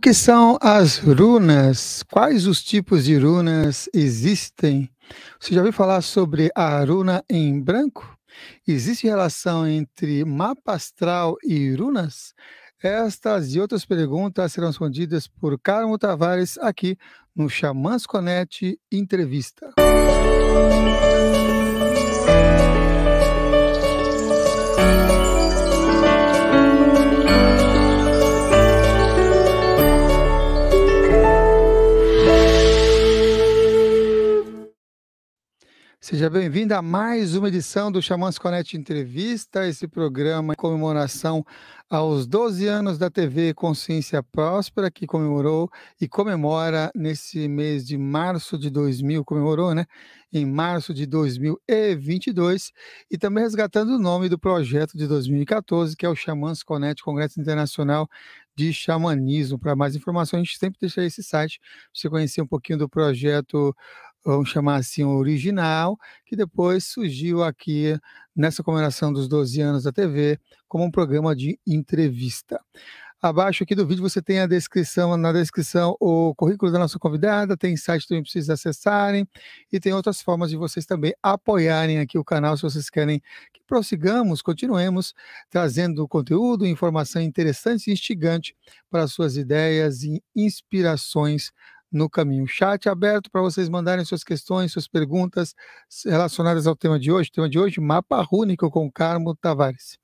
que são as runas? Quais os tipos de runas existem? Você já ouviu falar sobre a runa em branco? Existe relação entre mapa astral e runas? Estas e outras perguntas serão respondidas por Carmo Tavares aqui no Xamãs Conect Entrevista. Música Seja bem-vindo a mais uma edição do Xamãs Connect Entrevista, esse programa em comemoração aos 12 anos da TV Consciência Próspera, que comemorou e comemora nesse mês de março de 2000, comemorou, né? Em março de 2022, e também resgatando o nome do projeto de 2014, que é o Xamãs Connect, Congresso Internacional de Xamanismo. Para mais informações, a gente sempre deixa esse site para você conhecer um pouquinho do projeto vamos chamar assim, o original, que depois surgiu aqui nessa comemoração dos 12 anos da TV como um programa de entrevista. Abaixo aqui do vídeo você tem a descrição, na descrição o currículo da nossa convidada, tem site também para vocês acessarem e tem outras formas de vocês também apoiarem aqui o canal se vocês querem que prossigamos, continuemos trazendo conteúdo, informação interessante e instigante para suas ideias e inspirações no caminho. Chat aberto para vocês mandarem suas questões, suas perguntas relacionadas ao tema de hoje. O tema de hoje, mapa rúnico com Carmo Tavares.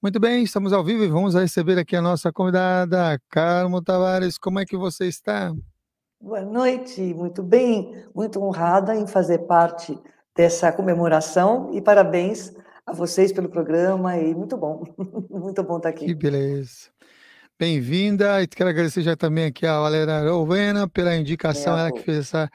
Muito bem, estamos ao vivo e vamos receber aqui a nossa convidada, Carmo Tavares. Como é que você está? Boa noite, muito bem, muito honrada em fazer parte dessa comemoração e parabéns a vocês pelo programa e muito bom, muito bom estar tá aqui. Que beleza bem-vinda. E quero agradecer já também aqui a Valéria Rovena pela indicação, é, ela que fez essa,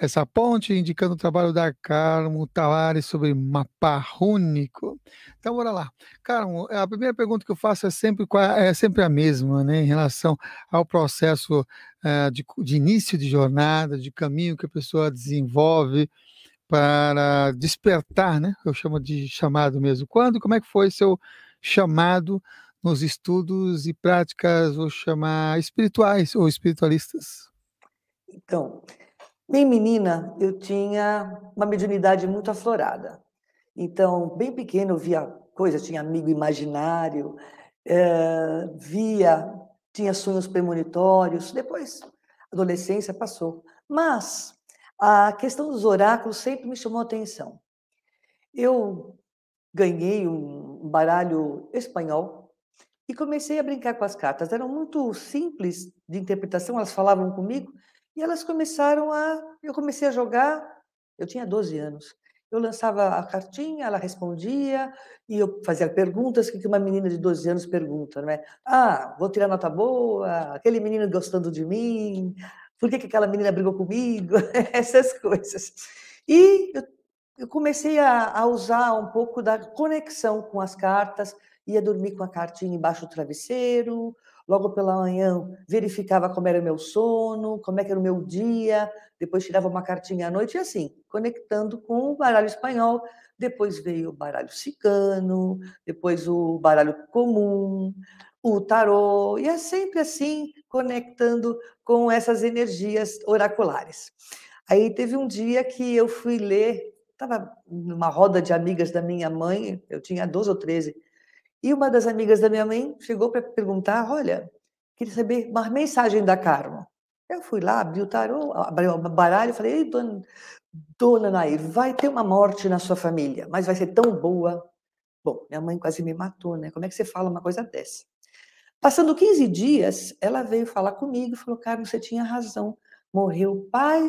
essa ponte, indicando o trabalho da Carmo Tavares sobre mapa único. Então, bora lá. Carmo, a primeira pergunta que eu faço é sempre, é sempre a mesma, né, em relação ao processo é, de, de início de jornada, de caminho que a pessoa desenvolve para despertar, né? Eu chamo de chamado mesmo. Quando, como é que foi seu chamado nos estudos e práticas, vou chamar, espirituais ou espiritualistas? Então, bem menina, eu tinha uma mediunidade muito aflorada. Então, bem pequena, eu via coisa, tinha amigo imaginário, eh, via, tinha sonhos premonitórios. Depois, adolescência passou. Mas a questão dos oráculos sempre me chamou a atenção. Eu ganhei um baralho espanhol e comecei a brincar com as cartas. Eram muito simples de interpretação, elas falavam comigo e elas começaram a. Eu comecei a jogar, eu tinha 12 anos. Eu lançava a cartinha, ela respondia e eu fazia perguntas que uma menina de 12 anos pergunta, não é? Ah, vou tirar nota boa, aquele menino gostando de mim, por que, que aquela menina brigou comigo? Essas coisas. E eu, comecei a usar um pouco da conexão com as cartas, ia dormir com a cartinha embaixo do travesseiro, logo pela manhã verificava como era o meu sono, como é que era o meu dia, depois tirava uma cartinha à noite e assim, conectando com o baralho espanhol, depois veio o baralho cicano, depois o baralho comum, o tarô, e é sempre assim, conectando com essas energias oraculares. Aí teve um dia que eu fui ler, estava numa roda de amigas da minha mãe, eu tinha 12 ou 13, e uma das amigas da minha mãe chegou para perguntar: olha, queria saber uma mensagem da Carmo. Eu fui lá, abri o tarô, abri o baralho e falei: Ei, dona, dona Nair, vai ter uma morte na sua família, mas vai ser tão boa. Bom, minha mãe quase me matou, né? Como é que você fala uma coisa dessa? Passando 15 dias, ela veio falar comigo e falou: Carmo, você tinha razão. Morreu o pai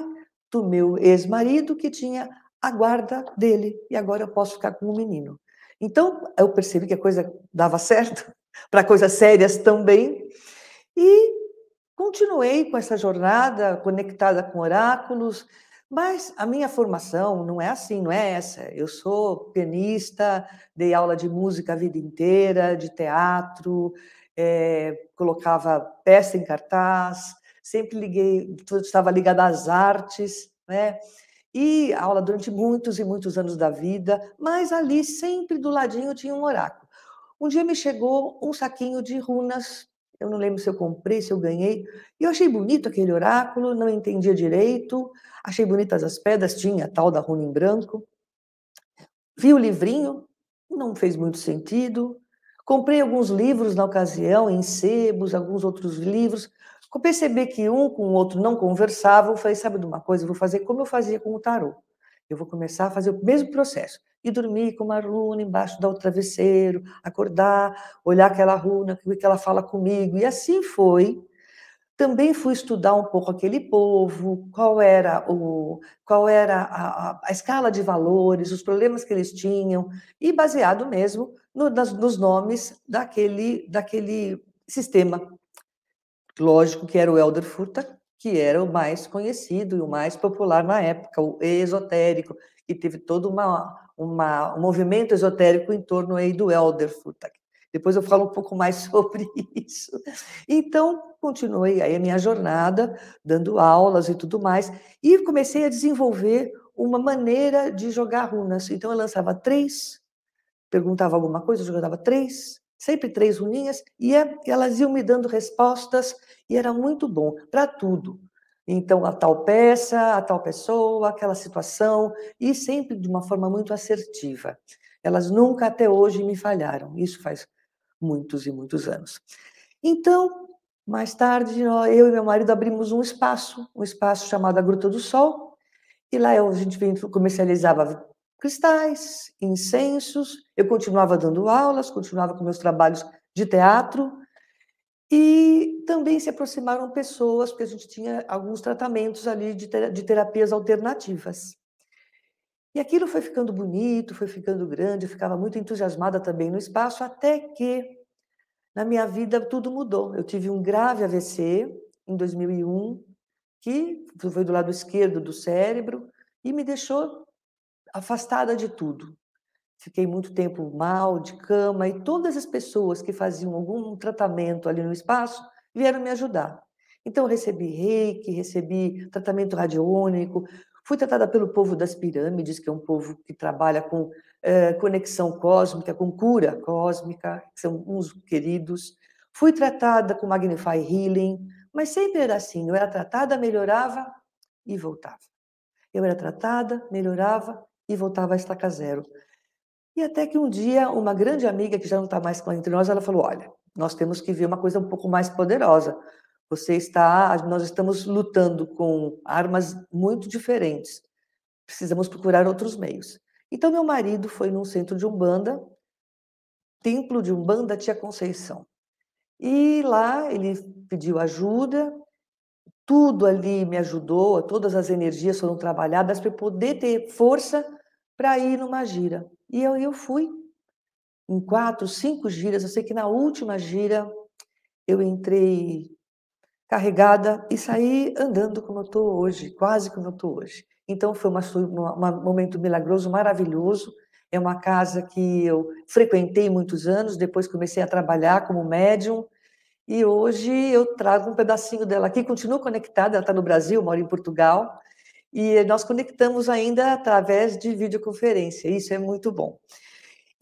do meu ex-marido que tinha a guarda dele e agora eu posso ficar com o menino. Então, eu percebi que a coisa dava certo, para coisas sérias também, e continuei com essa jornada conectada com oráculos, mas a minha formação não é assim, não é essa. Eu sou pianista, dei aula de música a vida inteira, de teatro, é, colocava peça em cartaz, sempre liguei, estava ligada às artes, né? e aula durante muitos e muitos anos da vida, mas ali sempre do ladinho tinha um oráculo. Um dia me chegou um saquinho de runas, eu não lembro se eu comprei, se eu ganhei, e eu achei bonito aquele oráculo, não entendia direito, achei bonitas as pedras, tinha a tal da runa em branco. Vi o livrinho, não fez muito sentido. Comprei alguns livros na ocasião, em sebos, alguns outros livros, quando percebi que um com o outro não conversavam, eu falei, sabe de uma coisa, eu vou fazer como eu fazia com o tarô. Eu vou começar a fazer o mesmo processo. E dormir com uma runa embaixo do travesseiro, acordar, olhar aquela runa, o que ela fala comigo. E assim foi. Também fui estudar um pouco aquele povo, qual era, o, qual era a, a, a escala de valores, os problemas que eles tinham, e baseado mesmo no, nas, nos nomes daquele, daquele sistema Lógico que era o Elder Furta, que era o mais conhecido e o mais popular na época, o esotérico, que teve todo uma, uma, um movimento esotérico em torno aí do Elder Furta. Depois eu falo um pouco mais sobre isso. Então, continuei aí a minha jornada, dando aulas e tudo mais, e comecei a desenvolver uma maneira de jogar runas. Então, eu lançava três, perguntava alguma coisa, eu jogava três, sempre três uninhas, é, e elas iam me dando respostas, e era muito bom para tudo. Então, a tal peça, a tal pessoa, aquela situação, e sempre de uma forma muito assertiva. Elas nunca até hoje me falharam, isso faz muitos e muitos anos. Então, mais tarde, eu e meu marido abrimos um espaço, um espaço chamado A Gruta do Sol, e lá a gente comercializava cristais, incensos. Eu continuava dando aulas, continuava com meus trabalhos de teatro. E também se aproximaram pessoas, porque a gente tinha alguns tratamentos ali de, ter de terapias alternativas. E aquilo foi ficando bonito, foi ficando grande, eu ficava muito entusiasmada também no espaço, até que na minha vida tudo mudou. Eu tive um grave AVC em 2001, que foi do lado esquerdo do cérebro, e me deixou afastada de tudo. Fiquei muito tempo mal, de cama, e todas as pessoas que faziam algum tratamento ali no espaço vieram me ajudar. Então, recebi reiki, recebi tratamento radiônico, fui tratada pelo povo das pirâmides, que é um povo que trabalha com é, conexão cósmica, com cura cósmica, que são uns queridos. Fui tratada com Magnify Healing, mas sempre era assim: eu era tratada, melhorava e voltava. Eu era tratada, melhorava e voltava a estaca zero. E até que um dia, uma grande amiga, que já não está mais entre nós, ela falou: Olha, nós temos que ver uma coisa um pouco mais poderosa. Você está, nós estamos lutando com armas muito diferentes. Precisamos procurar outros meios. Então, meu marido foi num centro de Umbanda, templo de Umbanda Tia Conceição. E lá ele pediu ajuda, tudo ali me ajudou, todas as energias foram trabalhadas para poder ter força para ir numa gira. E eu, eu fui. Em quatro, cinco giras, eu sei que na última gira eu entrei carregada e saí andando como eu estou hoje, quase como eu estou hoje. Então foi um momento milagroso, maravilhoso. É uma casa que eu frequentei muitos anos, depois comecei a trabalhar como médium e hoje eu trago um pedacinho dela aqui, continua conectada, ela está no Brasil, mora em Portugal, e nós conectamos ainda através de videoconferência, isso é muito bom.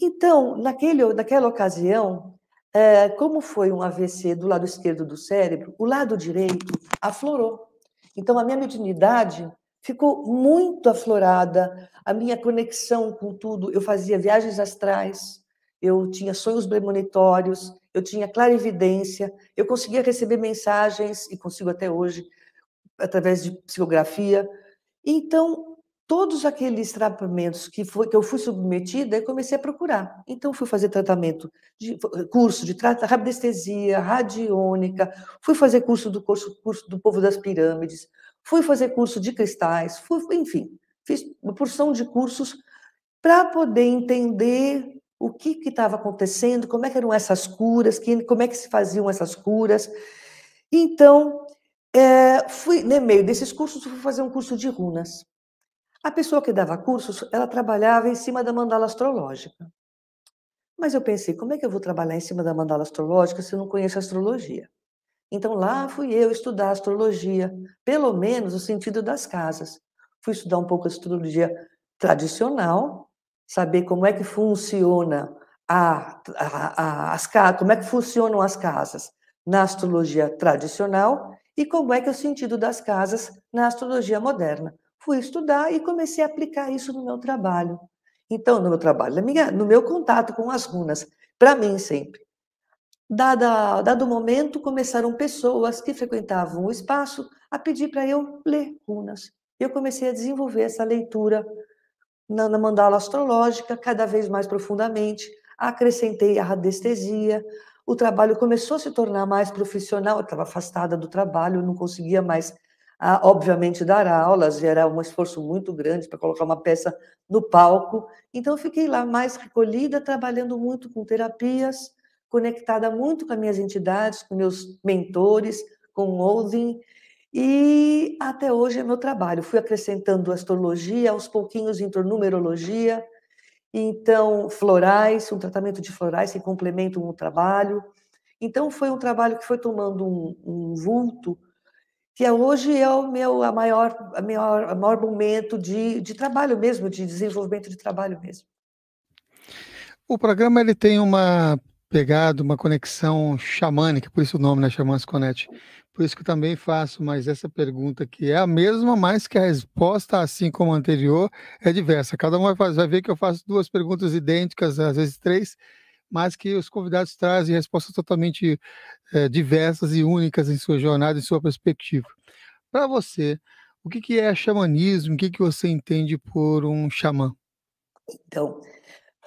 Então, naquele, naquela ocasião, é, como foi um AVC do lado esquerdo do cérebro, o lado direito aflorou. Então, a minha mediunidade ficou muito aflorada, a minha conexão com tudo. Eu fazia viagens astrais, eu tinha sonhos premonitórios, eu tinha clarividência, eu conseguia receber mensagens, e consigo até hoje, através de psicografia. Então, todos aqueles tratamentos que, foi, que eu fui submetida, eu comecei a procurar. Então, fui fazer tratamento, de, curso de radiestesia, radiônica, fui fazer curso do, curso, curso do povo das pirâmides, fui fazer curso de cristais, fui, enfim, fiz uma porção de cursos para poder entender o que estava acontecendo, como é que eram essas curas, que, como é que se faziam essas curas. Então, é, fui, no né, meio desses cursos, fui fazer um curso de runas. A pessoa que dava cursos, ela trabalhava em cima da mandala astrológica. Mas eu pensei, como é que eu vou trabalhar em cima da mandala astrológica se eu não conheço astrologia? Então lá fui eu estudar astrologia, pelo menos o sentido das casas. Fui estudar um pouco a astrologia tradicional, saber como é que funciona a, a, a, as como é que funcionam as casas na astrologia tradicional e como é que é o sentido das casas na astrologia moderna. Fui estudar e comecei a aplicar isso no meu trabalho. Então, no meu trabalho, minha, no meu contato com as runas, para mim sempre. Dada, dado o momento, começaram pessoas que frequentavam o espaço a pedir para eu ler runas. Eu comecei a desenvolver essa leitura na, na mandala astrológica, cada vez mais profundamente, acrescentei a radiestesia, o trabalho começou a se tornar mais profissional, eu estava afastada do trabalho, não conseguia mais, obviamente, dar aulas, era um esforço muito grande para colocar uma peça no palco, então eu fiquei lá mais recolhida, trabalhando muito com terapias, conectada muito com as minhas entidades, com meus mentores, com o Odin, e até hoje é meu trabalho. Fui acrescentando astrologia, aos pouquinhos entrou numerologia, então florais, um tratamento de florais que complementam o trabalho. Então foi um trabalho que foi tomando um, um vulto, que hoje é o meu a maior, a maior, a maior momento de, de trabalho mesmo, de desenvolvimento de trabalho mesmo. O programa ele tem uma pegado uma conexão xamânica, por isso o nome, né? Xamãs Connect. Por isso que também faço, mas essa pergunta que é a mesma, mas que a resposta, assim como a anterior, é diversa. Cada um vai, fazer, vai ver que eu faço duas perguntas idênticas, às vezes três, mas que os convidados trazem respostas totalmente é, diversas e únicas em sua jornada em sua perspectiva. Para você, o que, que é xamanismo? O que, que você entende por um xamã? Então,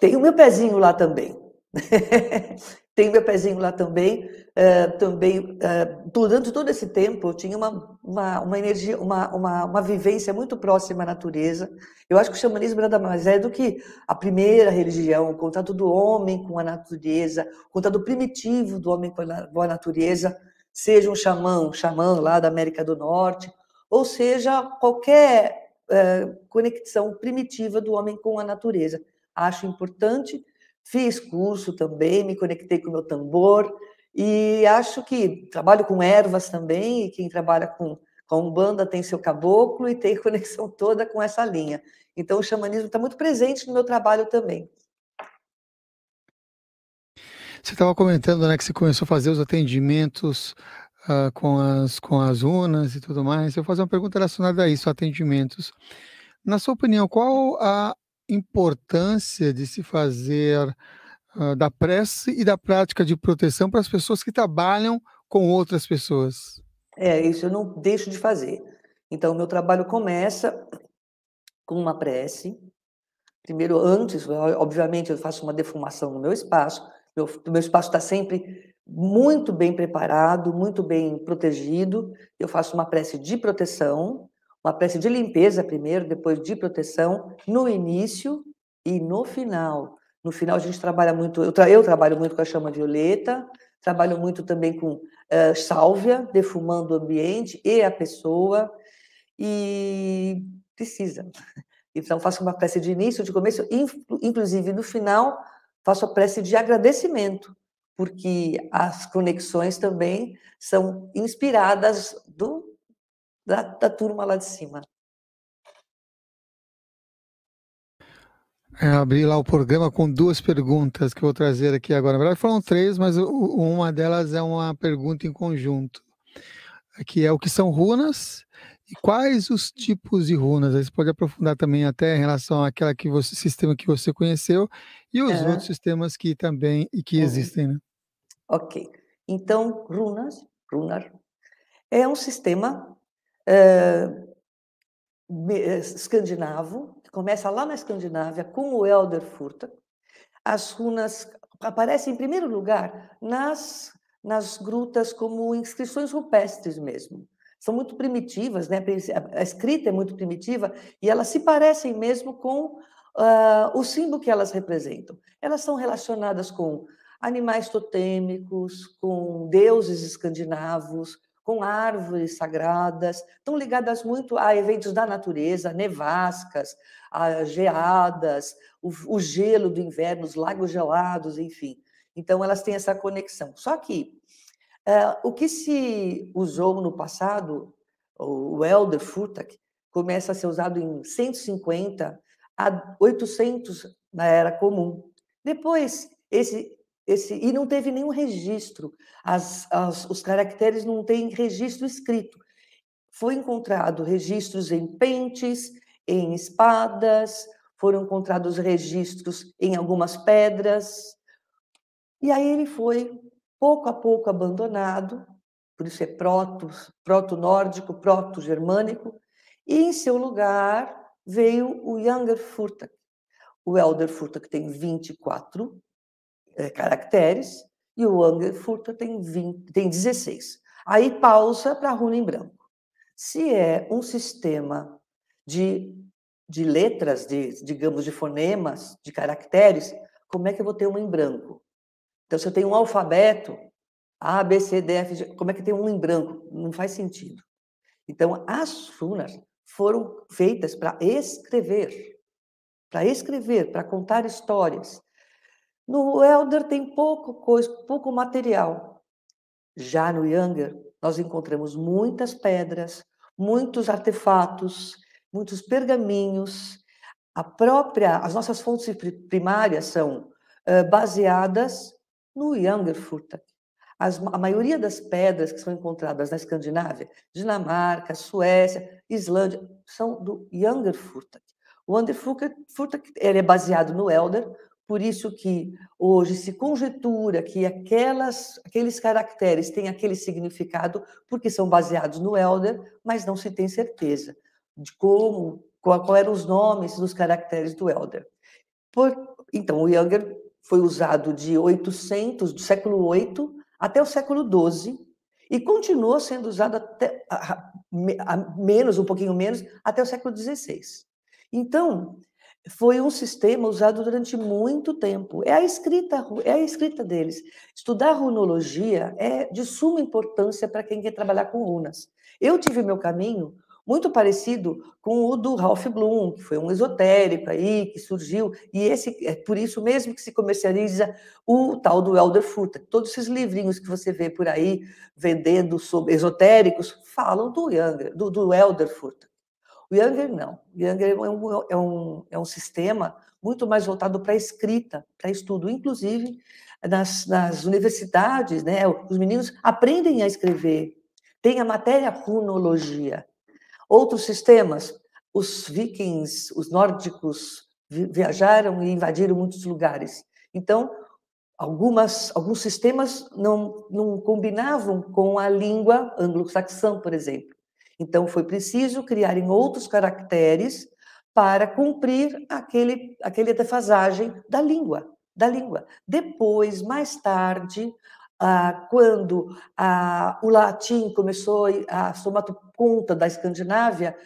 tem o meu pezinho lá também. tem meu pezinho lá também. Uh, também uh, durante todo esse tempo eu tinha uma, uma, uma energia, uma, uma, uma, vivência muito próxima à natureza. Eu acho que o xamanismo nada mais é do que a primeira religião, o contato do homem com a natureza, o contato primitivo do homem com a natureza, seja um xamã, um xamã lá da América do Norte, ou seja, qualquer uh, conexão primitiva do homem com a natureza. Acho importante Fiz curso também, me conectei com o meu tambor e acho que trabalho com ervas também, e quem trabalha com, com a Umbanda tem seu caboclo e tem conexão toda com essa linha. Então o xamanismo está muito presente no meu trabalho também. Você estava comentando né, que você começou a fazer os atendimentos uh, com, as, com as unas e tudo mais. Eu vou fazer uma pergunta relacionada a isso, atendimentos. Na sua opinião, qual a, importância de se fazer uh, da prece e da prática de proteção para as pessoas que trabalham com outras pessoas. É, isso eu não deixo de fazer. Então, o meu trabalho começa com uma prece. Primeiro, antes, obviamente, eu faço uma defumação no meu espaço. Meu, meu espaço está sempre muito bem preparado, muito bem protegido. Eu faço uma prece de proteção uma peça de limpeza primeiro, depois de proteção, no início e no final. No final a gente trabalha muito, eu, tra eu trabalho muito com a chama violeta, trabalho muito também com uh, sálvia, defumando o ambiente e a pessoa, e precisa. Então faço uma prece de início, de começo, inclusive no final faço a prece de agradecimento, porque as conexões também são inspiradas do da, da turma lá de cima. É, abri lá o programa com duas perguntas que eu vou trazer aqui agora. Na verdade, foram três, mas uma delas é uma pergunta em conjunto, que é o que são runas e quais os tipos de runas. você pode aprofundar também até em relação àquela que você, sistema que você conheceu e os é. outros sistemas que também e que uhum. existem, né? Ok. Então, runas, runar, é um sistema uh, escandinavo, que começa lá na Escandinávia com o Elder Furta. As runas aparecem em primeiro lugar nas, nas grutas como inscrições rupestres mesmo. São muito primitivas, né? a escrita é muito primitiva e elas se parecem mesmo com uh, o símbolo que elas representam. Elas são relacionadas com animais totêmicos, com deuses escandinavos, com árvores sagradas, estão ligadas muito a eventos da natureza, nevascas, a geadas, o, o gelo do inverno, os lagos gelados, enfim. Então, elas têm essa conexão. Só que é, o que se usou no passado, o Elder Furtak, começa a ser usado em 150 a 800 na né, era comum. Depois, esse esse, e não teve nenhum registro. As, as, os caracteres não têm registro escrito. Foi encontrado registros em pentes, em espadas, foram encontrados registros em algumas pedras. E aí ele foi pouco a pouco abandonado, por isso é proto, proto-nórdico, proto-germânico, e em seu lugar veio o younger Furtak. O Elder Furtak tem 24 é, caracteres e o Angerfurter tem, 20, tem 16. Aí pausa para a runa em branco. Se é um sistema de, de letras, de, digamos, de fonemas, de caracteres, como é que eu vou ter um em branco? Então, se eu tenho um alfabeto, A, B, C, D, F, G, como é que tem um em branco? Não faz sentido. Então, as runas foram feitas para escrever, para escrever, para contar histórias, no Elder tem pouco coisa, pouco material. Já no Younger, nós encontramos muitas pedras, muitos artefatos, muitos pergaminhos. A própria, as nossas fontes primárias são uh, baseadas no Jungerfurta. As, a maioria das pedras que são encontradas na Escandinávia, Dinamarca, Suécia, Islândia, são do Jungerfurta. O Underfurta ele é baseado no Elder, por isso que hoje se conjetura que aquelas, aqueles caracteres têm aquele significado porque são baseados no Elder, mas não se tem certeza de como, qual, qual eram os nomes dos caracteres do Elder. Por, então, o Elder foi usado de 800, do século 8 até o século 12 e continuou sendo usado até, a, a, a menos, um pouquinho menos, até o século 16. Então, foi um sistema usado durante muito tempo. É a escrita, é a escrita deles. Estudar runologia é de suma importância para quem quer trabalhar com runas. Eu tive meu caminho muito parecido com o do Ralph Bloom, que foi um esotérico aí que surgiu, e esse é por isso mesmo que se comercializa o tal do Elderfoot. Todos esses livrinhos que você vê por aí vendendo sobre esotéricos falam do Younger, do, do o Younger não. O Younger é um, é um, é um é sistema muito mais voltado para escrita, para estudo. Inclusive, nas, nas universidades, né, os meninos aprendem a escrever. Tem a matéria runologia. Outros sistemas, os vikings, os nórdicos, viajaram e invadiram muitos lugares. Então, algumas, alguns sistemas não, não combinavam com a língua anglo-saxã, por exemplo. Então, foi preciso criar em outros caracteres para cumprir aquele, aquele defasagem da língua, da língua. Depois, mais tarde, ah, quando ah, o latim começou a somar conta da Escandinávia,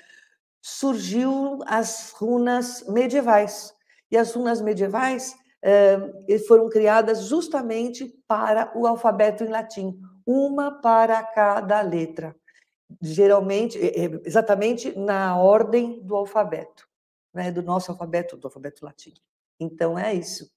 surgiu as runas medievais. E as runas medievais eh, foram criadas justamente para o alfabeto em latim, uma para cada letra geralmente, é, é, exatamente na ordem do alfabeto, né? do nosso alfabeto, do alfabeto latino. Então, é isso.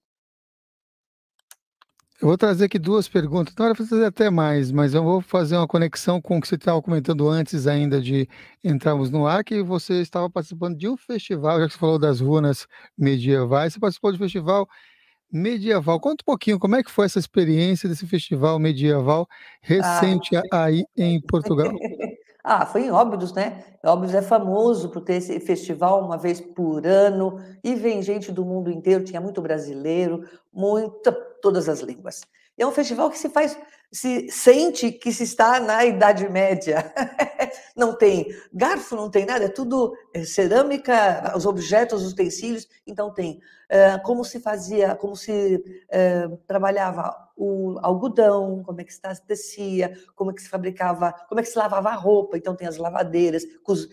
Eu vou trazer aqui duas perguntas. Não era para fazer até mais, mas eu vou fazer uma conexão com o que você estava comentando antes ainda de entrarmos no ar, que você estava participando de um festival, já que você falou das runas medievais, você participou de um festival medieval. Conta um pouquinho como é que foi essa experiência desse festival medieval ah, recente ah, aí em Portugal. Ah, foi em Óbidos, né? Óbidos é famoso por ter esse festival uma vez por ano e vem gente do mundo inteiro, tinha muito brasileiro, muita, todas as línguas. E é um festival que se faz, se sente que se está na Idade Média. não tem garfo, não tem nada, é tudo é, cerâmica, os objetos, os utensílios. Então tem é, como se fazia, como se é, trabalhava o algodão, como é que se tecia, como é que se fabricava, como é que se lavava a roupa. Então tem as lavadeiras,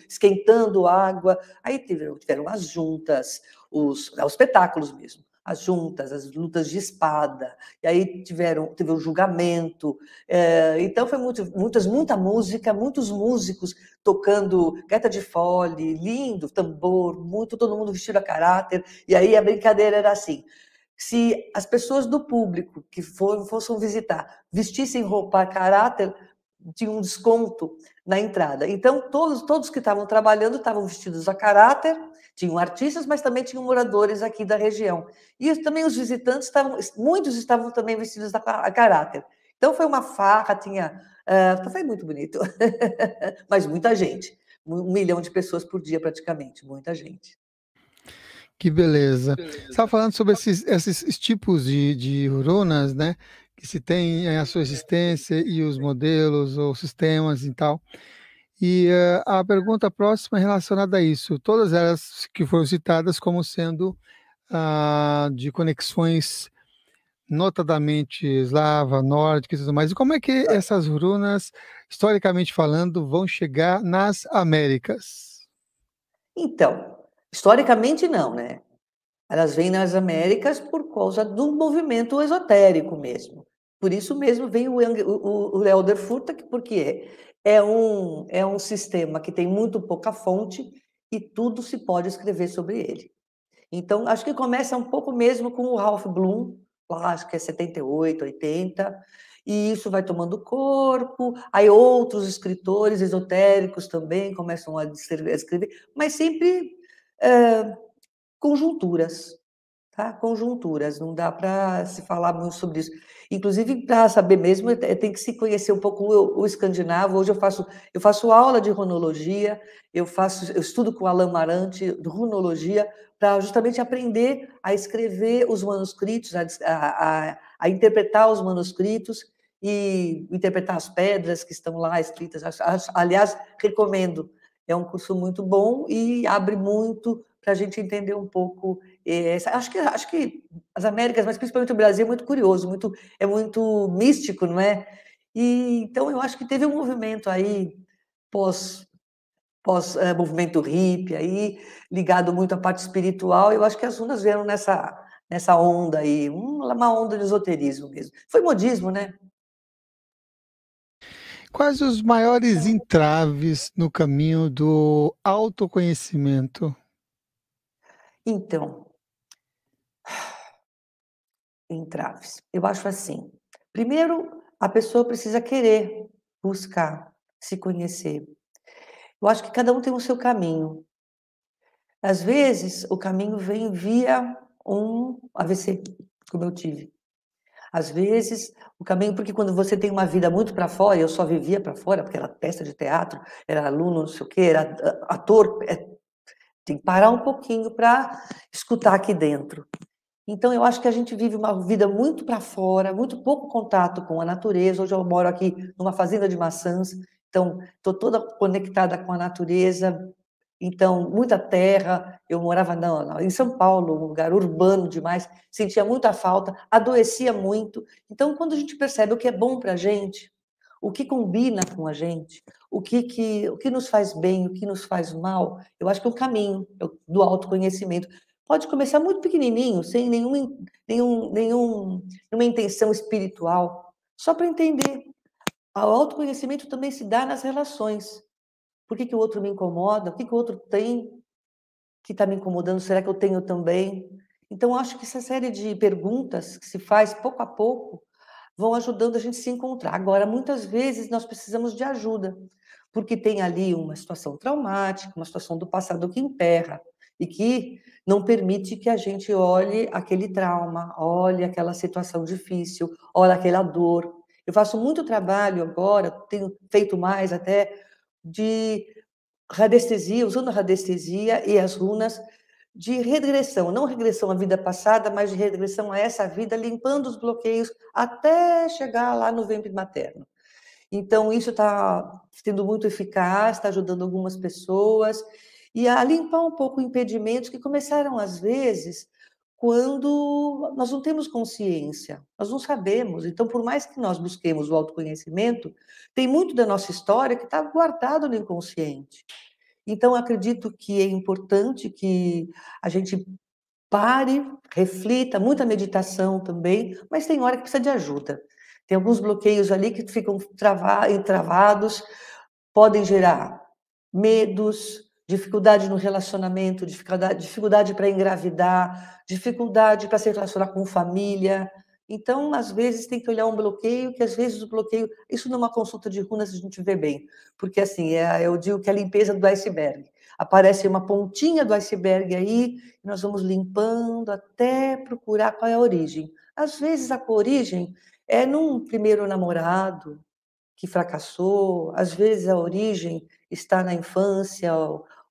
esquentando água. Aí tiveram, tiveram as juntas, os, os espetáculos mesmo as juntas, as lutas de espada, e aí tiveram, teve o um julgamento. É, então foi muito, muitas, muita música, muitos músicos tocando gaita de fole, lindo, tambor, muito todo mundo vestido a caráter. E aí a brincadeira era assim: se as pessoas do público que for, fossem visitar vestissem roupa a caráter, tinha um desconto na entrada. Então todos, todos que estavam trabalhando estavam vestidos a caráter tinham artistas, mas também tinham moradores aqui da região. E também os visitantes estavam, muitos estavam também vestidos a caráter. Então foi uma farra, tinha. Uh, foi muito bonito. mas muita gente. Um milhão de pessoas por dia, praticamente. Muita gente. Que beleza. Você estava falando sobre esses, esses tipos de, de runas, né? Que se tem é a sua uhum. existência e os modelos ou sistemas e tal. E uh, a pergunta próxima é relacionada a isso. Todas elas que foram citadas como sendo uh, de conexões notadamente eslava, nórdica e tudo mais. E como é que tá. essas runas, historicamente falando, vão chegar nas Américas? Então, historicamente não, né? Elas vêm nas Américas por causa do movimento esotérico mesmo. Por isso mesmo vem o, o, o Elder Furta, porque é um, é um sistema que tem muito pouca fonte e tudo se pode escrever sobre ele. Então, acho que começa um pouco mesmo com o Ralph Bloom, lá acho que é 78, 80, e isso vai tomando corpo. Aí outros escritores esotéricos também começam a escrever, mas sempre é, conjunturas, tá? Conjunturas, não dá para se falar muito sobre isso. Inclusive, para saber mesmo, é, é, tem que se conhecer um pouco o, o, escandinavo. Hoje eu faço, eu faço aula de runologia, eu faço, eu estudo com Alain Marante runologia para justamente aprender a escrever os manuscritos, a, a, a interpretar os manuscritos e interpretar as pedras que estão lá escritas. Aliás, recomendo. É um curso muito bom e abre muito para a gente entender um pouco é, acho que acho que as Américas, mas principalmente o Brasil é muito curioso, muito é muito místico, não é? E então eu acho que teve um movimento aí pós pós é, movimento hippie aí ligado muito à parte espiritual. Eu acho que as runas vieram nessa nessa onda aí, uma onda de esoterismo mesmo. Foi modismo, né? Quais os maiores é. entraves no caminho do autoconhecimento? Então, entraves. Eu acho assim: primeiro, a pessoa precisa querer buscar se conhecer. Eu acho que cada um tem o seu caminho. Às vezes, o caminho vem via um AVC, como eu tive. Às vezes, o caminho, porque quando você tem uma vida muito para fora, eu só vivia para fora, porque era peça de teatro, era aluno, não sei o quê, era ah, ator, é, tem que parar um pouquinho para escutar aqui dentro. Então, eu acho que a gente vive uma vida muito para fora, muito pouco contato com a natureza. Hoje eu moro aqui numa fazenda de maçãs, então estou toda conectada com a natureza. Então, muita terra. Eu morava não, não, em São Paulo, um lugar urbano demais, sentia muita falta, adoecia muito. Então, quando a gente percebe o que é bom para a gente, o que combina com a gente, o que, que, o que nos faz bem, o que nos faz mal, eu acho que é o caminho do autoconhecimento. Pode começar muito pequenininho, sem nenhum, nenhum, nenhum, nenhuma intenção espiritual, só para entender. O autoconhecimento também se dá nas relações. Por que, que o outro me incomoda? O que, que o outro tem que está me incomodando? Será que eu tenho também? Então, acho que essa série de perguntas que se faz pouco a pouco vão ajudando a gente a se encontrar. Agora, muitas vezes nós precisamos de ajuda, porque tem ali uma situação traumática, uma situação do passado que emperra, e que não permite que a gente olhe aquele trauma, olhe aquela situação difícil, olhe aquela dor. Eu faço muito trabalho agora, tenho feito mais até, de radestesia, usando a radestesia e as runas de regressão, não regressão à vida passada, mas de regressão a essa vida, limpando os bloqueios até chegar lá no ventre materno. Então, isso está sendo muito eficaz, está ajudando algumas pessoas e a limpar um pouco impedimentos que começaram, às vezes, quando nós não temos consciência, nós não sabemos. Então, por mais que nós busquemos o autoconhecimento, tem muito da nossa história que está guardado no inconsciente. Então, acredito que é importante que a gente pare, reflita, muita meditação também, mas tem hora que precisa de ajuda. Tem alguns bloqueios ali que ficam travados, podem gerar medos, dificuldade no relacionamento, dificuldade, dificuldade para engravidar, dificuldade para se relacionar com família. Então, às vezes, tem que olhar um bloqueio, que às vezes o bloqueio. Isso numa consulta de runas a gente vê bem, porque assim, é, eu digo que é a limpeza do iceberg. Aparece uma pontinha do iceberg aí, e nós vamos limpando até procurar qual é a origem. Às vezes, a origem é num primeiro namorado que fracassou, às vezes, a origem está na infância,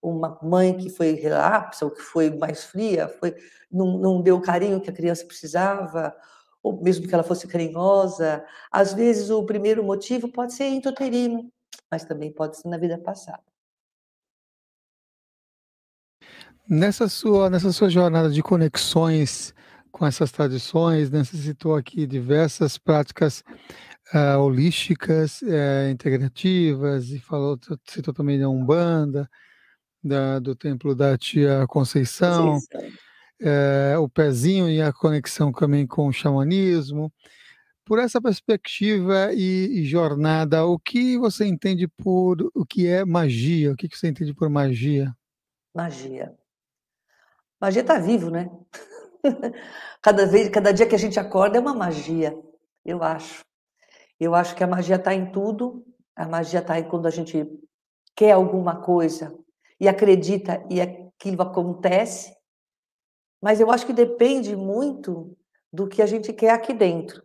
uma mãe que foi relapsa ou que foi mais fria, foi, não, não deu o carinho que a criança precisava, ou mesmo que ela fosse carinhosa. Às vezes, o primeiro motivo pode ser intuterino, mas também pode ser na vida passada. Nessa sua, nessa sua jornada de conexões com essas tradições, né, você citou aqui diversas práticas uh, holísticas, uh, integrativas, e falou, citou também da Umbanda, da, do templo da tia Conceição, É, o pezinho e a conexão também com o xamanismo. Por essa perspectiva e, e, jornada, o que você entende por o que é magia? O que, que você entende por magia? Magia. Magia está vivo, né? cada vez, cada dia que a gente acorda é uma magia, eu acho. Eu acho que a magia está em tudo. A magia está em quando a gente quer alguma coisa, e acredita e aquilo acontece. Mas eu acho que depende muito do que a gente quer aqui dentro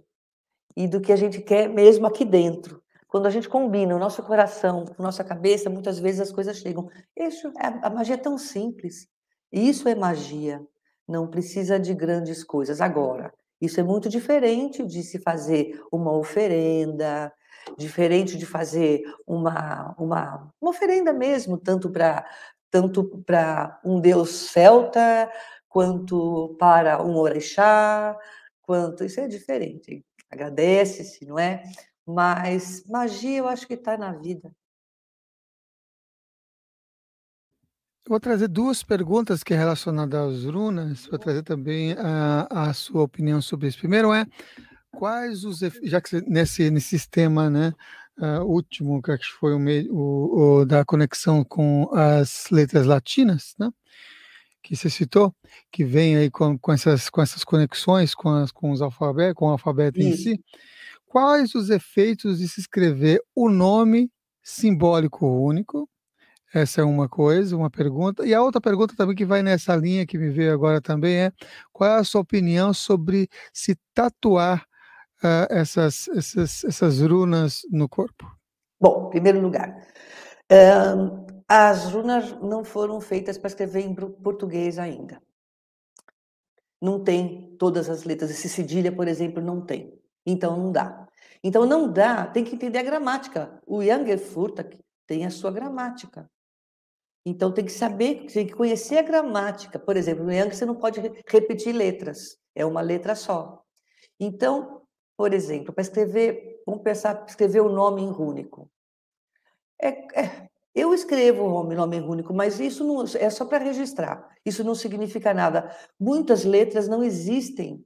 e do que a gente quer mesmo aqui dentro. Quando a gente combina o nosso coração com a nossa cabeça, muitas vezes as coisas chegam. Isso é, a magia é tão simples. Isso é magia. Não precisa de grandes coisas agora. Isso é muito diferente de se fazer uma oferenda, diferente de fazer uma, uma, uma oferenda mesmo, tanto para tanto para um deus celta, quanto para um orixá, quanto isso é diferente. Agradece-se, não é? Mas magia eu acho que está na vida. Eu vou trazer duas perguntas que é relacionada às runas. Vou trazer também a, a sua opinião sobre isso. Primeiro é quais os já que nesse, nesse sistema né uh, último que foi o, o, o, da conexão com as letras latinas né que você citou que vem aí com, com essas com essas conexões com as, com os alfabetos com o alfabeto Sim. em si quais os efeitos de se escrever o nome simbólico único essa é uma coisa, uma pergunta. E a outra pergunta também que vai nessa linha que me veio agora também é: qual é a sua opinião sobre se tatuar uh, essas, essas, essas runas no corpo? Bom, em primeiro lugar, uh, as runas não foram feitas para escrever em português ainda. Não tem todas as letras. Esse cedilha, por exemplo, não tem. Então não dá. Então não dá, tem que entender a gramática. O Yangerfurta tem a sua gramática. Então tem que saber, tem que conhecer a gramática. Por exemplo, no Yang você não pode repetir letras, é uma letra só. Então, por exemplo, para escrever, vamos pensar, escrever o nome em rúnico. É, é, eu escrevo o nome em rúnico, mas isso não, é só para registrar. Isso não significa nada. Muitas letras não existem.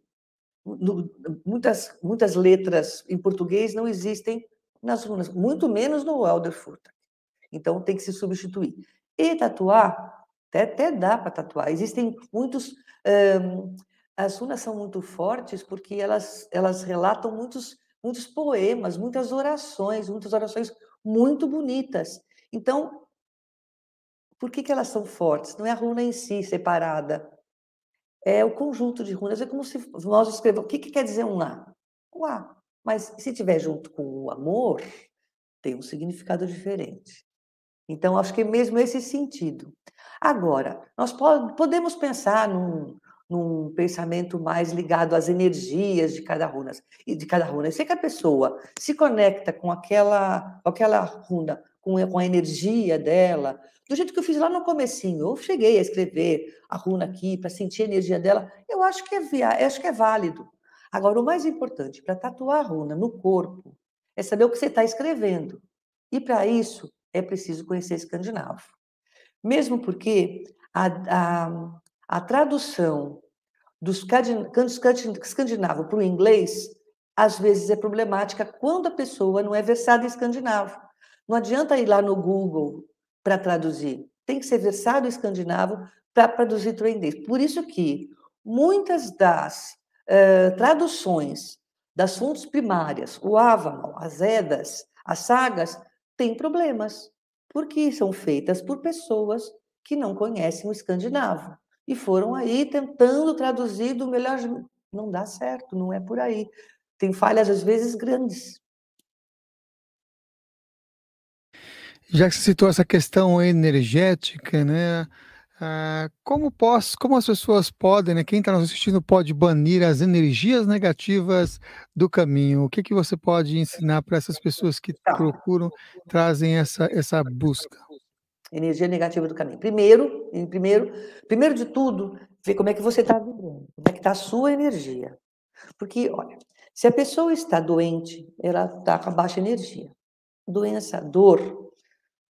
No, muitas, muitas letras em português não existem nas runas, muito menos no Elder Então tem que se substituir. E tatuar, até, até dá para tatuar. Existem muitos. Hum, as runas são muito fortes porque elas, elas relatam muitos, muitos poemas, muitas orações, muitas orações muito bonitas. Então, por que, que elas são fortes? Não é a runa em si separada, é o conjunto de runas. É como se nós escrevemos. O que, que quer dizer um A? Um A. Mas se tiver junto com o amor, tem um significado diferente. Então, acho que é mesmo esse sentido. Agora, nós podemos pensar num, num pensamento mais ligado às energias de cada runa e de cada runa. Eu sei que a pessoa se conecta com aquela, com aquela runa, com, com a energia dela, do jeito que eu fiz lá no comecinho. Eu cheguei a escrever a runa aqui para sentir a energia dela. Eu acho que é, acho que é válido. Agora, o mais importante para tatuar a runa no corpo é saber o que você está escrevendo. E para isso é preciso conhecer escandinavo. Mesmo porque a, a, a tradução dos escandinavo para o inglês, às vezes é problemática quando a pessoa não é versada em escandinavo. Não adianta ir lá no Google para traduzir. Tem que ser versado em escandinavo para traduzir para o inglês. Por isso que muitas das uh, traduções das fontes primárias, o Avanal, as Edas, as sagas, têm problemas, porque são feitas por pessoas que não conhecem o escandinavo e foram aí tentando traduzir do melhor. Não dá certo, não é por aí. Tem falhas, às vezes, grandes. Já que você citou essa questão energética, né? Ah, como, posso, como as pessoas podem, né? Quem está nos assistindo pode banir as energias negativas do caminho. O que, que você pode ensinar para essas pessoas que tá. procuram, trazem essa, essa busca? energia negativa do caminho. Primeiro, em primeiro, primeiro de tudo, ver como é que você está vivendo como é que está a sua energia. Porque, olha, se a pessoa está doente, ela está com baixa energia. Doença, dor,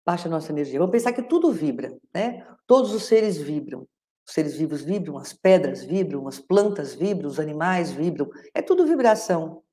baixa nossa energia. Vamos pensar que tudo vibra, né? Todos os seres vibram. Os seres vivos vibram, as pedras vibram, as plantas vibram, os animais vibram. É tudo vibração.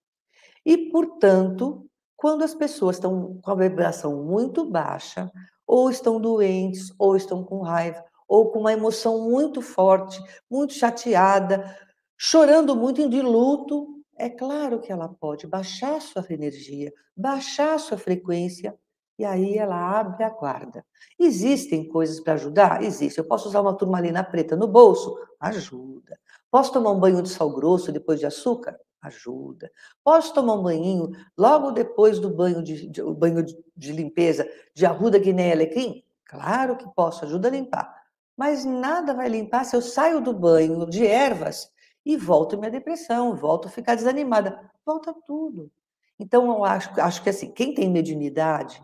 E, portanto, quando as pessoas estão com a vibração muito baixa, ou estão doentes, ou estão com raiva, ou com uma emoção muito forte, muito chateada, chorando muito de luto, é claro que ela pode baixar sua energia, baixar sua frequência e aí ela abre a guarda. Existem coisas para ajudar? Existe. Eu posso usar uma turmalina preta no bolso? Ajuda. Posso tomar um banho de sal grosso depois de açúcar? ajuda. Posso tomar um banho logo depois do banho de, de banho de, de, limpeza de arruda guiné alecrim? Claro que posso, ajuda a limpar. Mas nada vai limpar se eu saio do banho de ervas e volto minha depressão, volto a ficar desanimada, volta tudo. Então eu acho, acho que assim, quem tem mediunidade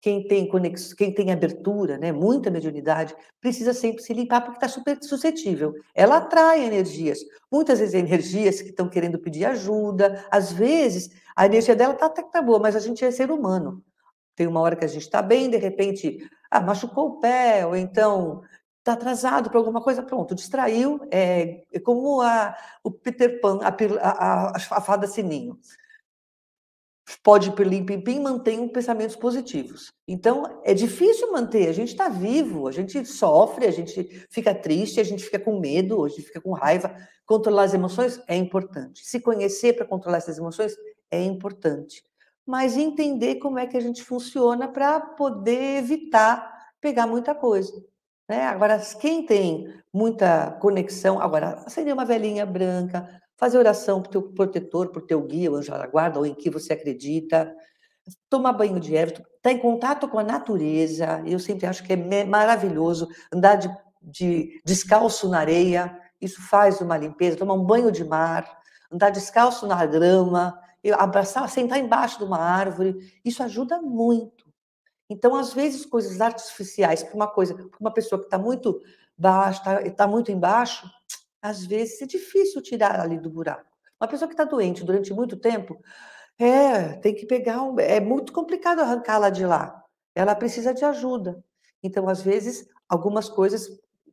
quem tem conexão, quem tem abertura, né, muita mediunidade, precisa sempre se limpar porque está super suscetível. Ela atrai energias, muitas vezes é energias que estão querendo pedir ajuda, às vezes a energia dela está até que tá boa, mas a gente é ser humano. Tem uma hora que a gente está bem, de repente, ah, machucou o pé, ou então está atrasado para alguma coisa, pronto, distraiu, é, é como a, o Peter Pan, a, a, a, a fada Sininho pode pirlim pim, pim mantém pensamentos positivos. Então, é difícil manter, a gente está vivo, a gente sofre, a gente fica triste, a gente fica com medo, a gente fica com raiva. Controlar as emoções é importante. Se conhecer para controlar essas emoções é importante. Mas entender como é que a gente funciona para poder evitar pegar muita coisa. Né? Agora, quem tem muita conexão, agora, seria uma velhinha branca, fazer oração para o teu protetor, para o teu guia, o anjo da guarda, ou em que você acredita, tomar banho de erva, estar tá em contato com a natureza. Eu sempre acho que é maravilhoso andar de, de descalço na areia, isso faz uma limpeza, tomar um banho de mar, andar descalço na grama, abraçar, sentar embaixo de uma árvore, isso ajuda muito. Então, às vezes, coisas artificiais, para uma coisa, para uma pessoa que está muito baixa, está tá muito embaixo, às vezes é difícil tirar ali do buraco. Uma pessoa que está doente durante muito tempo, é, tem que pegar um, é muito complicado arrancá-la de lá. Ela precisa de ajuda. Então, às vezes, algumas coisas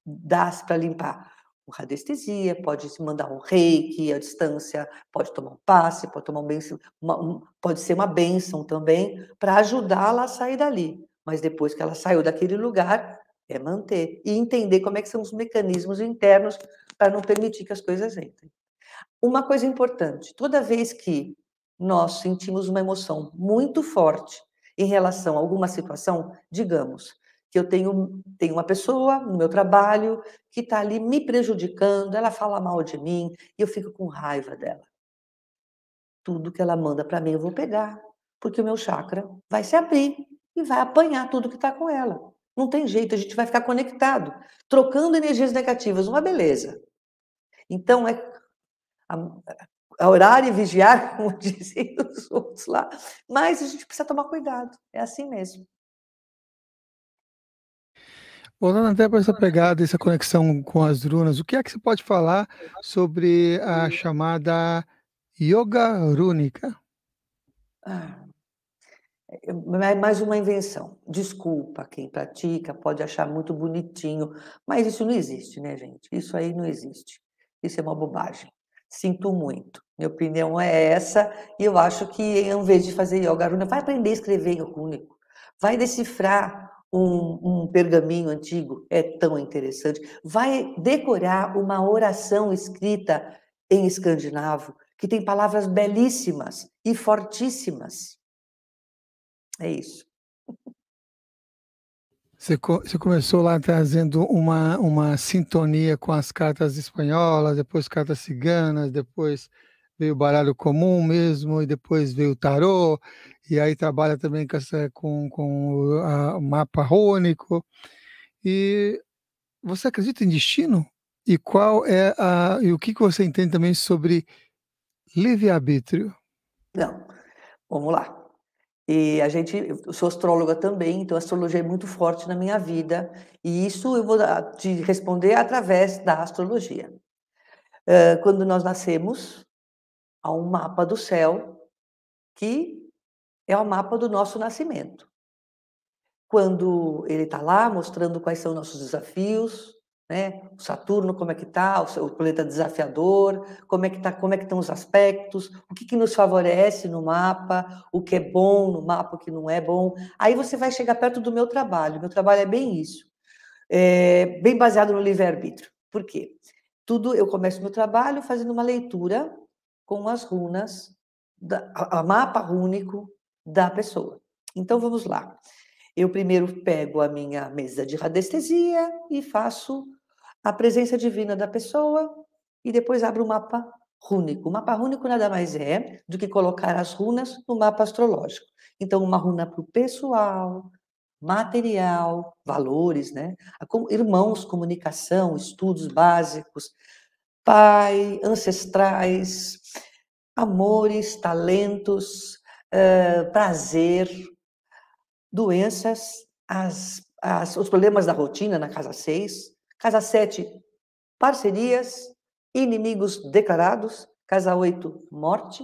dá para limpar. Uma radiestesia, pode se mandar um reiki à distância, pode tomar um passe, pode tomar um benção, uma, um, pode ser uma benção também para ajudá-la a sair dali. Mas depois que ela saiu daquele lugar, é manter e entender como é que são os mecanismos internos para não permitir que as coisas entrem. Uma coisa importante, toda vez que nós sentimos uma emoção muito forte em relação a alguma situação, digamos que eu tenho, tenho uma pessoa no meu trabalho que está ali me prejudicando, ela fala mal de mim e eu fico com raiva dela. Tudo que ela manda para mim eu vou pegar, porque o meu chakra vai se abrir e vai apanhar tudo que está com ela. Não tem jeito, a gente vai ficar conectado, trocando energias negativas, uma beleza. Então, é a, orar e vigiar, como dizem os outros lá, mas a gente precisa tomar cuidado, é assim mesmo. Voltando até para essa pegada, essa conexão com as runas, o que é que você pode falar sobre a uhum. chamada yoga rúnica? Ah. É, é mais uma invenção. Desculpa, quem pratica pode achar muito bonitinho, mas isso não existe, né, gente? Isso aí não existe. Isso é uma bobagem. Sinto muito. Minha opinião é essa, e eu acho que, em vez de fazer yoga runa, vai aprender a escrever em rúnico. Vai decifrar um, um, pergaminho antigo, é tão interessante. Vai decorar uma oração escrita em escandinavo, que tem palavras belíssimas e fortíssimas. É isso. Você, você começou lá trazendo uma, uma sintonia com as cartas espanholas, depois cartas ciganas, depois veio o baralho comum mesmo, e depois veio o tarô, e aí trabalha também com, essa, com, com a, o mapa rônico. E você acredita em destino? E qual é a, e o que, que você entende também sobre livre-arbítrio? Não, vamos lá. E a gente, eu sou astróloga também, então a astrologia é muito forte na minha vida. E isso eu vou te responder através da astrologia. Quando nós nascemos, há um mapa do céu que é o mapa do nosso nascimento. Quando ele está lá mostrando quais são nossos desafios, né? O Saturno, como é que está, o planeta desafiador, como é que tá, como é que estão os aspectos, o que, que nos favorece no mapa, o que é bom no mapa, o que não é bom. Aí você vai chegar perto do meu trabalho. Meu trabalho é bem isso, é bem baseado no livre-arbítrio. Por quê? Tudo eu começo meu trabalho fazendo uma leitura com as runas, da, a mapa rúnico da pessoa. Então vamos lá. Eu primeiro pego a minha mesa de radiestesia e faço a presença divina da pessoa e depois abre o mapa rúnico. O mapa rúnico nada mais é do que colocar as runas no mapa astrológico. Então, uma runa para o pessoal, material, valores, né? Irmãos, comunicação, estudos básicos, pai, ancestrais, amores, talentos, eh, prazer, doenças, as, as, os problemas da rotina na casa 6, Casa 7, parcerias, inimigos declarados. Casa 8, morte.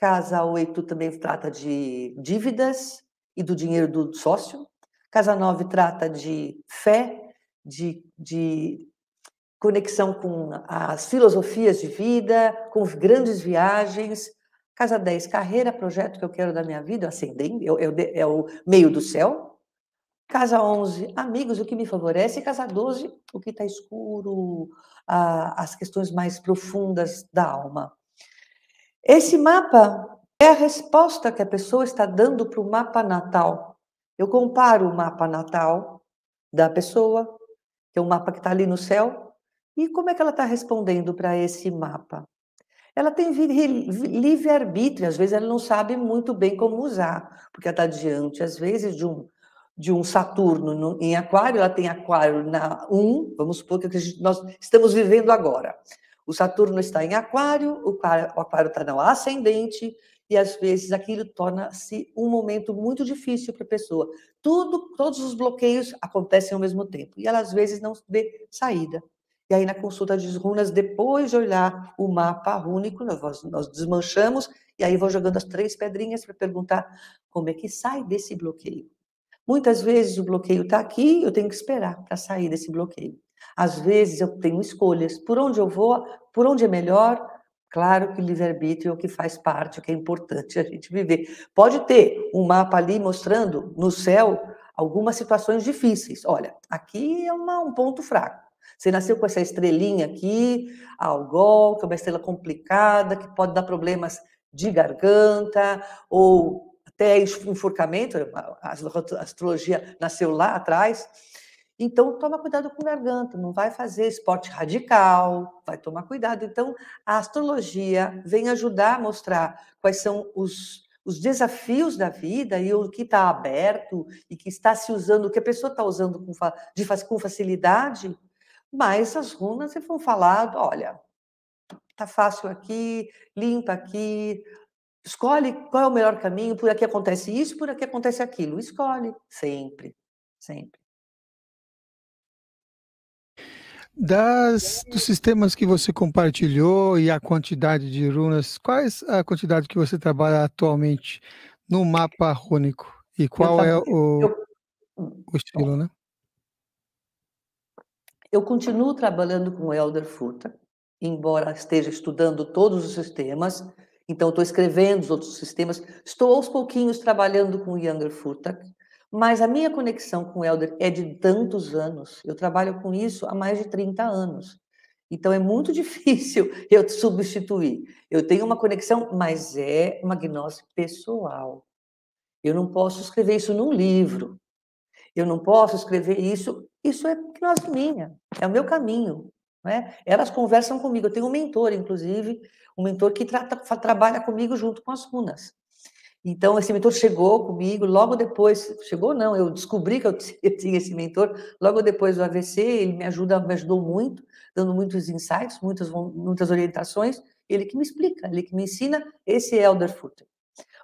Casa 8 também trata de dívidas e do dinheiro do sócio. Casa 9 trata de fé, de, de conexão com as filosofias de vida, com grandes viagens. Casa 10, carreira, projeto que eu quero da minha vida, ascendente, é o meio do céu. Casa 11, amigos, o que me favorece. Casa 12, o que está escuro, a, as questões mais profundas da alma. Esse mapa é a resposta que a pessoa está dando para o mapa natal. Eu comparo o mapa natal da pessoa, que é o mapa que está ali no céu, e como é que ela está respondendo para esse mapa. Ela tem livre-arbítrio, às vezes ela não sabe muito bem como usar, porque ela está diante, às vezes, de um de um Saturno no, em Aquário, ela tem Aquário na 1, vamos supor que nós estamos vivendo agora. O Saturno está em Aquário, o, Aquário está na ascendente, e às vezes aquilo torna-se um momento muito difícil para a pessoa. Tudo, todos os bloqueios acontecem ao mesmo tempo e ela às vezes não vê saída. E aí na consulta de runas, depois de olhar o mapa rúnico, nós, nós desmanchamos e aí vou jogando as três pedrinhas para perguntar como é que sai desse bloqueio. Muitas vezes o bloqueio está aqui, eu tenho que esperar para sair desse bloqueio. Às vezes eu tenho escolhas, por onde eu vou, por onde é melhor. Claro que o livre-arbítrio é o que faz parte, o que é importante a gente viver. Pode ter um mapa ali mostrando no céu algumas situações difíceis. Olha, aqui é uma, um ponto fraco. Você nasceu com essa estrelinha aqui, algol, ah, que é uma estrela complicada, que pode dar problemas de garganta, ou até enforcamento, a astrologia nasceu lá atrás. Então, toma cuidado com garganta, não vai fazer esporte radical, vai tomar cuidado. Então, a astrologia vem ajudar a mostrar quais são os, os desafios da vida e o que está aberto e que está se usando, o que a pessoa está usando com, de, com facilidade. Mas as runas vão falar, olha, tá fácil aqui, limpa aqui, Escolhe qual é o melhor caminho, por aqui acontece isso, por aqui acontece aquilo. Escolhe sempre, sempre. Das, dos sistemas que você compartilhou e a quantidade de runas, quais a quantidade que você trabalha atualmente no mapa rúnico? E qual é o, o estilo, né? Eu continuo trabalhando com o Elder Futa, embora esteja estudando todos os sistemas, então, estou escrevendo os outros sistemas, estou aos pouquinhos trabalhando com o Younger Furtak, mas a minha conexão com o Elder é de tantos anos. Eu trabalho com isso há mais de 30 anos. Então é muito difícil eu substituir. Eu tenho uma conexão, mas é uma gnose pessoal. Eu não posso escrever isso num livro. Eu não posso escrever isso. Isso é gnose minha. É o meu caminho. Né? Elas conversam comigo. Eu tenho um mentor, inclusive, um mentor que trabalha comigo junto com as runas. Então, esse mentor chegou comigo logo depois. Chegou, não, eu descobri que eu, tinha esse mentor logo depois do AVC. Ele me ajuda, me ajudou muito, dando muitos insights, muitas, muitas orientações. Ele que me explica, ele que me ensina esse é Elderfoot.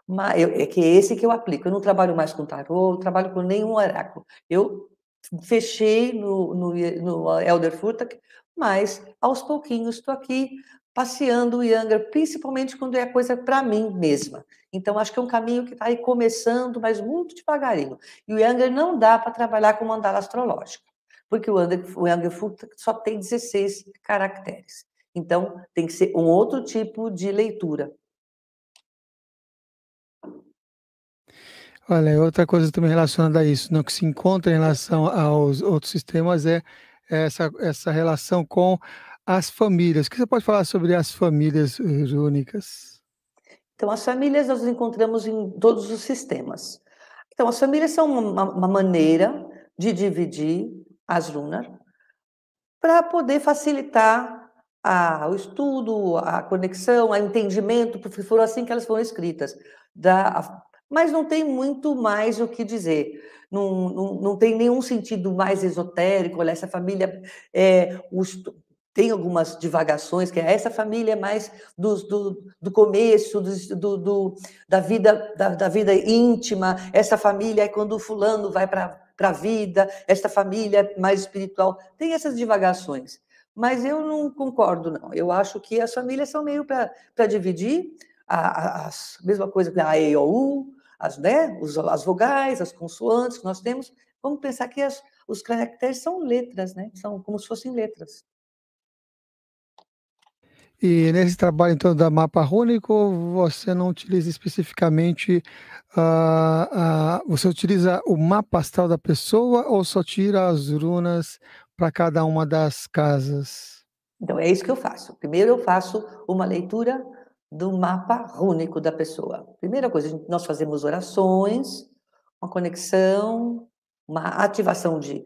Mas eu, é que é esse que eu aplico. Eu não trabalho mais com tarô, não trabalho com nenhum oráculo. Eu fechei no, no, no Elder Furtak mas aos pouquinhos estou aqui passeando o Younger, principalmente quando é coisa para mim mesma. Então, acho que é um caminho que está aí começando, mas muito devagarinho. E o Younger não dá para trabalhar com mandala astrológica, porque o Younger, só tem 16 caracteres. Então, tem que ser um outro tipo de leitura. Olha, outra coisa também relacionada a isso, não que se encontra em relação aos outros sistemas é essa, essa relação com as famílias. O que você pode falar sobre as famílias únicas? Eh, então, as famílias nós encontramos em todos os sistemas. Então, as famílias são uma, uma maneira de dividir as runas para poder facilitar a, o estudo, a conexão, o entendimento, porque foram assim que elas foram escritas. Da, mas não tem muito mais o que dizer. Não, não, não tem nenhum sentido mais esotérico. Olha, essa família é, os, tem algumas divagações, que é essa família é mais do, do, do começo, do, do, da, vida, da, da, vida íntima, essa família é quando o fulano vai para a vida, esta família é mais espiritual. Tem essas divagações. Mas eu não concordo, não. Eu acho que as famílias são meio para dividir, a, a, a mesma coisa que a EOU, as, né, os, as vogais, as consoantes que nós temos, vamos pensar que as, os caracteres são letras, né? São como se fossem letras. E nesse trabalho, então, da mapa rúnico, você não utiliza especificamente, uh, uh, você utiliza o mapa astral da pessoa ou só tira as runas para cada uma das casas? Então, é isso que eu faço. Primeiro eu faço uma leitura do mapa rúnico da pessoa. Primeira coisa, nós fazemos orações, uma conexão, uma ativação de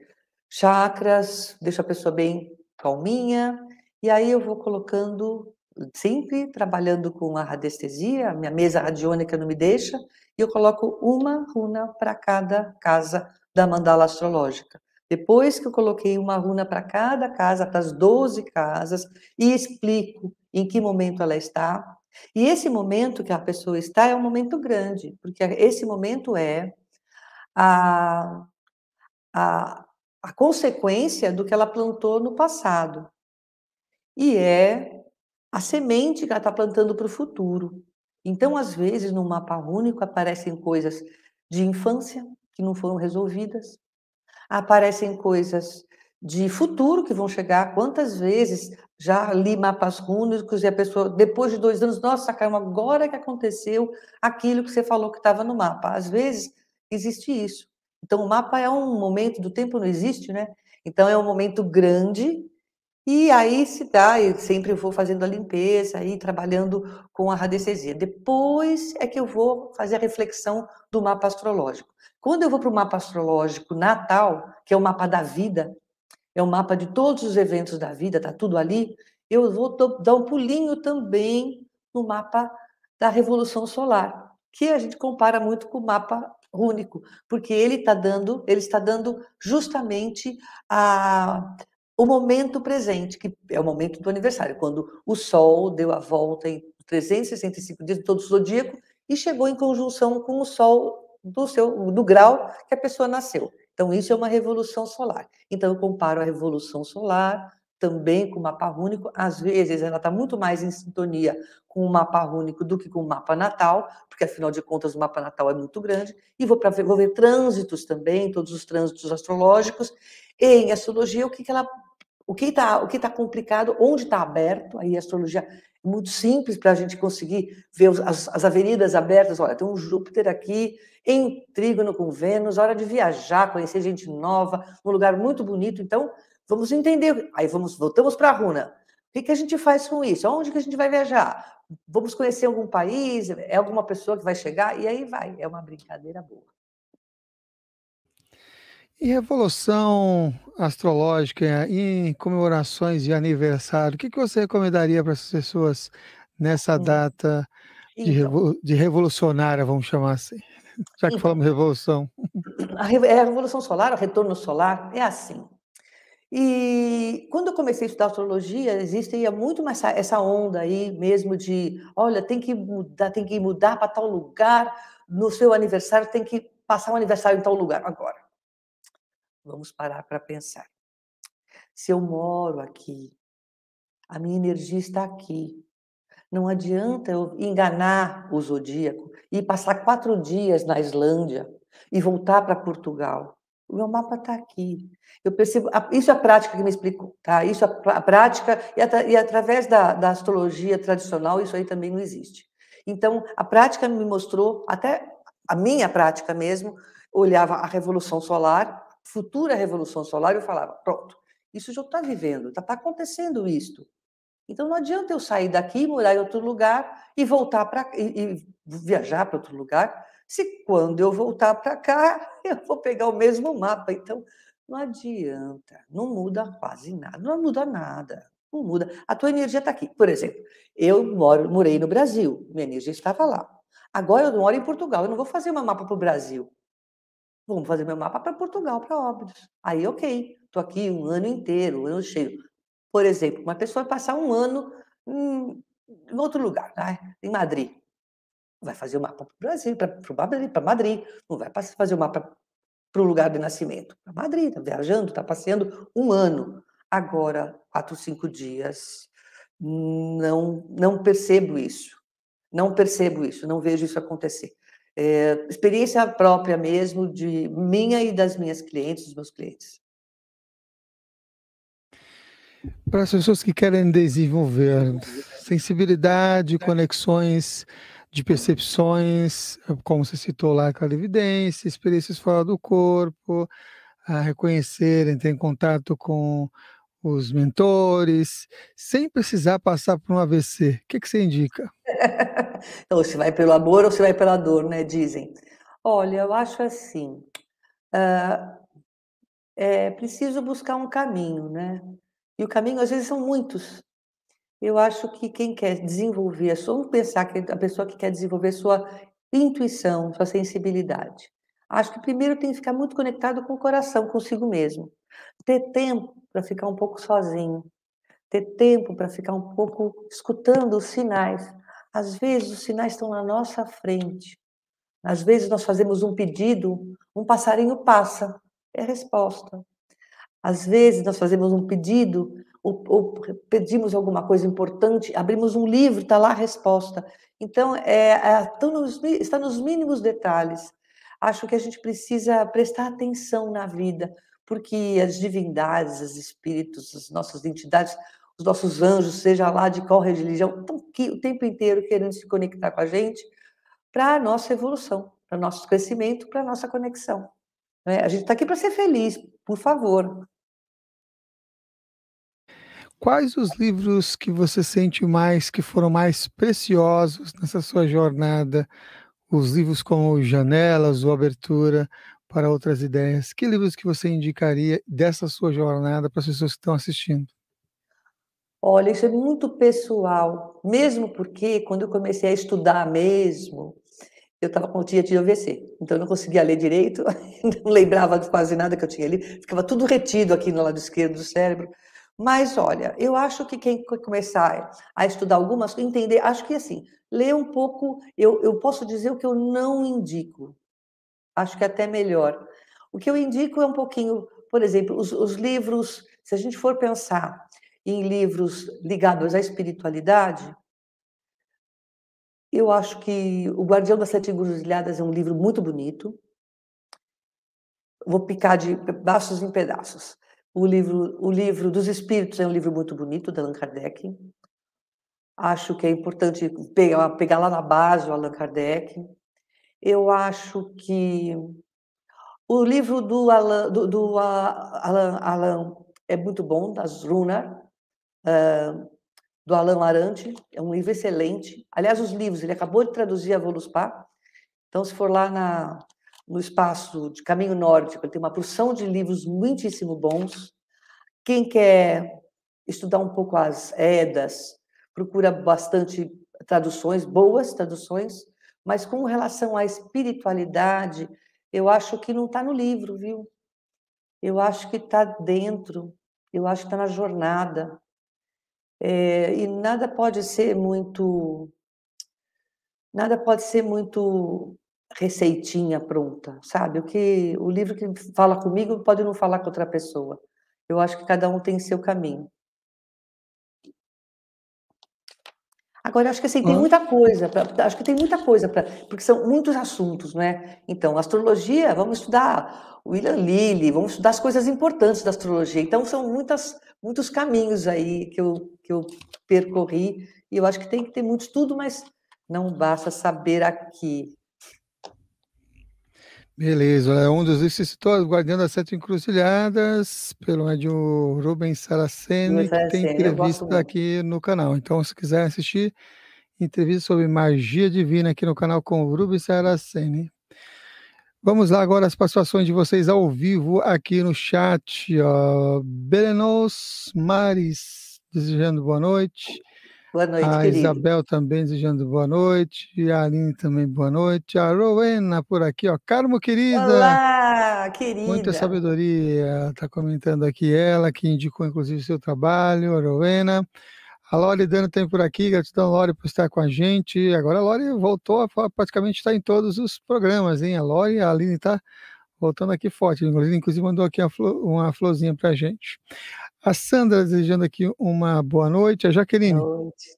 chakras, deixa a pessoa bem calminha, e aí eu vou colocando, sempre trabalhando com a radiestesia, minha mesa radiônica não me deixa, e eu coloco uma runa para cada casa da mandala astrológica. Depois que eu coloquei uma runa para cada casa, para as 12 casas, e explico em que momento ela está, e esse momento que a pessoa está é um momento grande, porque esse momento é a, a, a consequência do que ela plantou no passado. E é a semente que ela está plantando para o futuro. Então, às vezes, no mapa único aparecem coisas de infância que não foram resolvidas, aparecem coisas de futuro que vão chegar. Quantas vezes já li mapas rúnicos e a pessoa, depois de dois anos, nossa, Carmo, agora que aconteceu aquilo que você falou que estava no mapa. Às vezes existe isso. Então, o mapa é um momento do tempo, não existe, né? Então, é um momento grande e aí se dá, eu sempre vou fazendo a limpeza e trabalhando com a radiestesia. Depois é que eu vou fazer a reflexão do mapa astrológico. Quando eu vou para o mapa astrológico natal, que é o mapa da vida, é o mapa de todos os eventos da vida, está tudo ali. Eu vou dar um pulinho também no mapa da Revolução Solar, que a gente compara muito com o mapa rúnico, porque ele está dando, ele está dando justamente a, o momento presente, que é o momento do aniversário, quando o Sol deu a volta em 365 dias todo o zodíaco e chegou em conjunção com o Sol do seu do grau que a pessoa nasceu. Então, isso é uma revolução solar. Então, eu comparo a revolução solar também com o mapa único Às vezes, ela está muito mais em sintonia com o mapa único do que com o mapa natal, porque, afinal de contas, o mapa natal é muito grande. E vou, pra, ver, vou ver trânsitos também, todos os trânsitos astrológicos. E, em astrologia, o que, que ela o que está o que tá complicado, onde está aberto, aí a astrologia muito simples para a gente conseguir ver as, as avenidas abertas. Olha, tem um Júpiter aqui em trígono com Vênus, hora de viajar, conhecer gente nova, um lugar muito bonito. Então, vamos entender. Aí vamos voltamos para a runa. O que, que a gente faz com isso? Onde que a gente vai viajar? Vamos conhecer algum país? É alguma pessoa que vai chegar? E aí vai. É uma brincadeira boa. E Revolução Astrológica em comemorações de aniversário, o que, que você recomendaria para as pessoas nessa hum. data de, então revo, de revolucionária, vamos chamar assim? Já que então, falamos revolução. É a, revolução solar, o retorno solar, é assim. E quando eu comecei a estudar astrologia, existia muito mais essa onda aí mesmo de, olha, tem que mudar, tem que mudar para tal lugar, no seu aniversário tem que passar um aniversário em tal lugar agora. Vamos parar para pensar. Se eu moro aqui, a minha energia está aqui. Não adianta eu enganar o zodíaco e passar quatro dias na Islândia e voltar para Portugal. O meu mapa está aqui. Eu percebo. Isso é a prática que me explicou, tá? Isso é a prática, e, atra, e através da, da astrologia tradicional, isso aí também não existe. Então, a prática me mostrou, até a minha prática mesmo, olhava a revolução solar, futura revolução solar, eu falava, pronto, isso já está vivendo, está acontecendo isto. Então não adianta eu sair daqui, morar em outro lugar e voltar para e, e viajar para outro lugar, se quando eu voltar para cá eu vou pegar o mesmo mapa. Então não adianta, não muda quase nada, não muda nada, não muda. A tua energia está aqui. Por exemplo, eu moro, morei no Brasil, minha energia estava lá. Agora eu moro em Portugal, eu não vou fazer um mapa para o Brasil. Vamos fazer meu mapa para Portugal, para Óbidos. Aí, ok, estou aqui um ano inteiro, um ano cheio. Por exemplo, uma pessoa passar um ano em, em outro lugar, né? em Madrid. Vai fazer o mapa para o Brasil, para Madrid, não vai fazer o mapa para o lugar de nascimento. Para Madrid, está viajando, está passeando um ano. Agora, quatro, cinco dias, não, não percebo isso. Não percebo isso, não vejo isso acontecer é, experiência própria mesmo, de minha e das minhas clientes, dos meus clientes. Para as pessoas que querem desenvolver sensibilidade, conexões de percepções, como você citou lá, clarividência, experiências fora do corpo, a reconhecer, entrar em contato com os mentores, sem precisar passar por um AVC? O que, que você indica? ou então, se vai pelo amor ou se vai pela dor, né? Dizem. Olha, eu acho assim. Uh, é preciso buscar um caminho, né? E o caminho, às vezes, são muitos. Eu acho que quem quer desenvolver, vamos pensar que a pessoa que quer desenvolver sua intuição, sua sensibilidade. Acho que primeiro tem que ficar muito conectado com o coração, consigo mesmo. Ter tempo para ficar um pouco sozinho. Ter tempo para ficar um pouco escutando os sinais. Às vezes os sinais estão na nossa frente. Às vezes nós fazemos um pedido, um passarinho passa, é a resposta. Às vezes nós fazemos um pedido, ou, ou pedimos alguma coisa importante, abrimos um livro, está lá a resposta. Então, é, é, nos, está nos mínimos detalhes. Acho que a gente precisa prestar atenção na vida porque as divindades, os espíritos, as nossas entidades, os nossos anjos, seja lá de qual religião, estão aqui o tempo inteiro querendo se conectar com a gente para a nossa evolução, para o nosso crescimento, para a nossa conexão. Né? A gente está aqui para ser feliz, por favor. Quais os livros que você sente mais que foram mais preciosos nessa sua jornada? Os livros como Janelas ou Abertura, para outras ideias? Que livros que você indicaria dessa sua jornada para as pessoas que estão assistindo? Olha, isso é muito pessoal, mesmo porque quando eu comecei a estudar mesmo, eu estava com o dia AVC, então eu não conseguia ler direito, não lembrava de quase nada que eu tinha ali, ficava tudo retido aqui no lado esquerdo do cérebro. Mas olha, eu acho que quem começar a estudar algumas, entender, acho que assim, ler um pouco, eu, eu posso dizer o que eu não indico, Acho que é até melhor. O que eu indico é um pouquinho, por exemplo, os, os livros, se a gente for pensar em livros ligados à espiritualidade, eu acho que O Guardião das Sete Engruzilhadas é um livro muito bonito. Vou picar de pedaços em pedaços. O livro, o livro dos Espíritos é um livro muito bonito, de Allan Kardec. Acho que é importante pegar, pegar lá na base o Allan Kardec eu acho que o livro do Alan, do, do Alan, Alan é muito bom, das Runar, uh, eh, do Alan Arante, é um livro excelente. Aliás, os livros, ele acabou de traduzir a Voluspa, então se for lá na, no espaço de Caminho Norte, ele tem uma porção de livros muitíssimo bons. Quem quer estudar um pouco as edas, procura bastante traduções, boas traduções, mas com relação à espiritualidade, eu acho que não está no livro, viu? Eu acho que está dentro, eu acho que está na jornada. É, e nada pode ser muito. Nada pode ser muito receitinha pronta, sabe? O que o livro que fala comigo pode não falar com outra pessoa. Eu acho que cada um tem seu caminho. Agora, acho que assim, tem muita coisa, pra, acho que tem muita coisa, pra, porque são muitos assuntos, né? Então, astrologia, vamos estudar William Lilly, vamos estudar as coisas importantes da astrologia. Então, são muitas, muitos caminhos aí que eu, que eu percorri, e eu acho que tem que ter muito estudo, mas não basta saber aqui. Beleza, um dos licenciados, guardando das sete encruzilhadas, pelo médium Rubens Saraceni, que tem entrevista aqui no canal. Então, se quiser assistir, entrevista sobre magia divina aqui no canal com o Rubens Saraceni. Vamos lá agora as participações de vocês ao vivo aqui no chat. Belenos Maris, desejando boa noite. Boa noite, a querido. Isabel também desejando boa noite. A Aline também boa noite. A Rowena por aqui, ó. Carmo, querida. Olá, querida. Muita sabedoria. Está comentando aqui ela, que indicou inclusive seu trabalho, a Rowena. A Lore Dano tem por aqui, gratidão Lore por estar com a gente. Agora a Lore voltou, a, praticamente estar tá em todos os programas, hein? A Lore, a Aline está voltando aqui forte, inclusive mandou aqui uma, uma florzinha para a gente. A Sandra desejando aqui uma boa noite. A Jaqueline. Boa noite.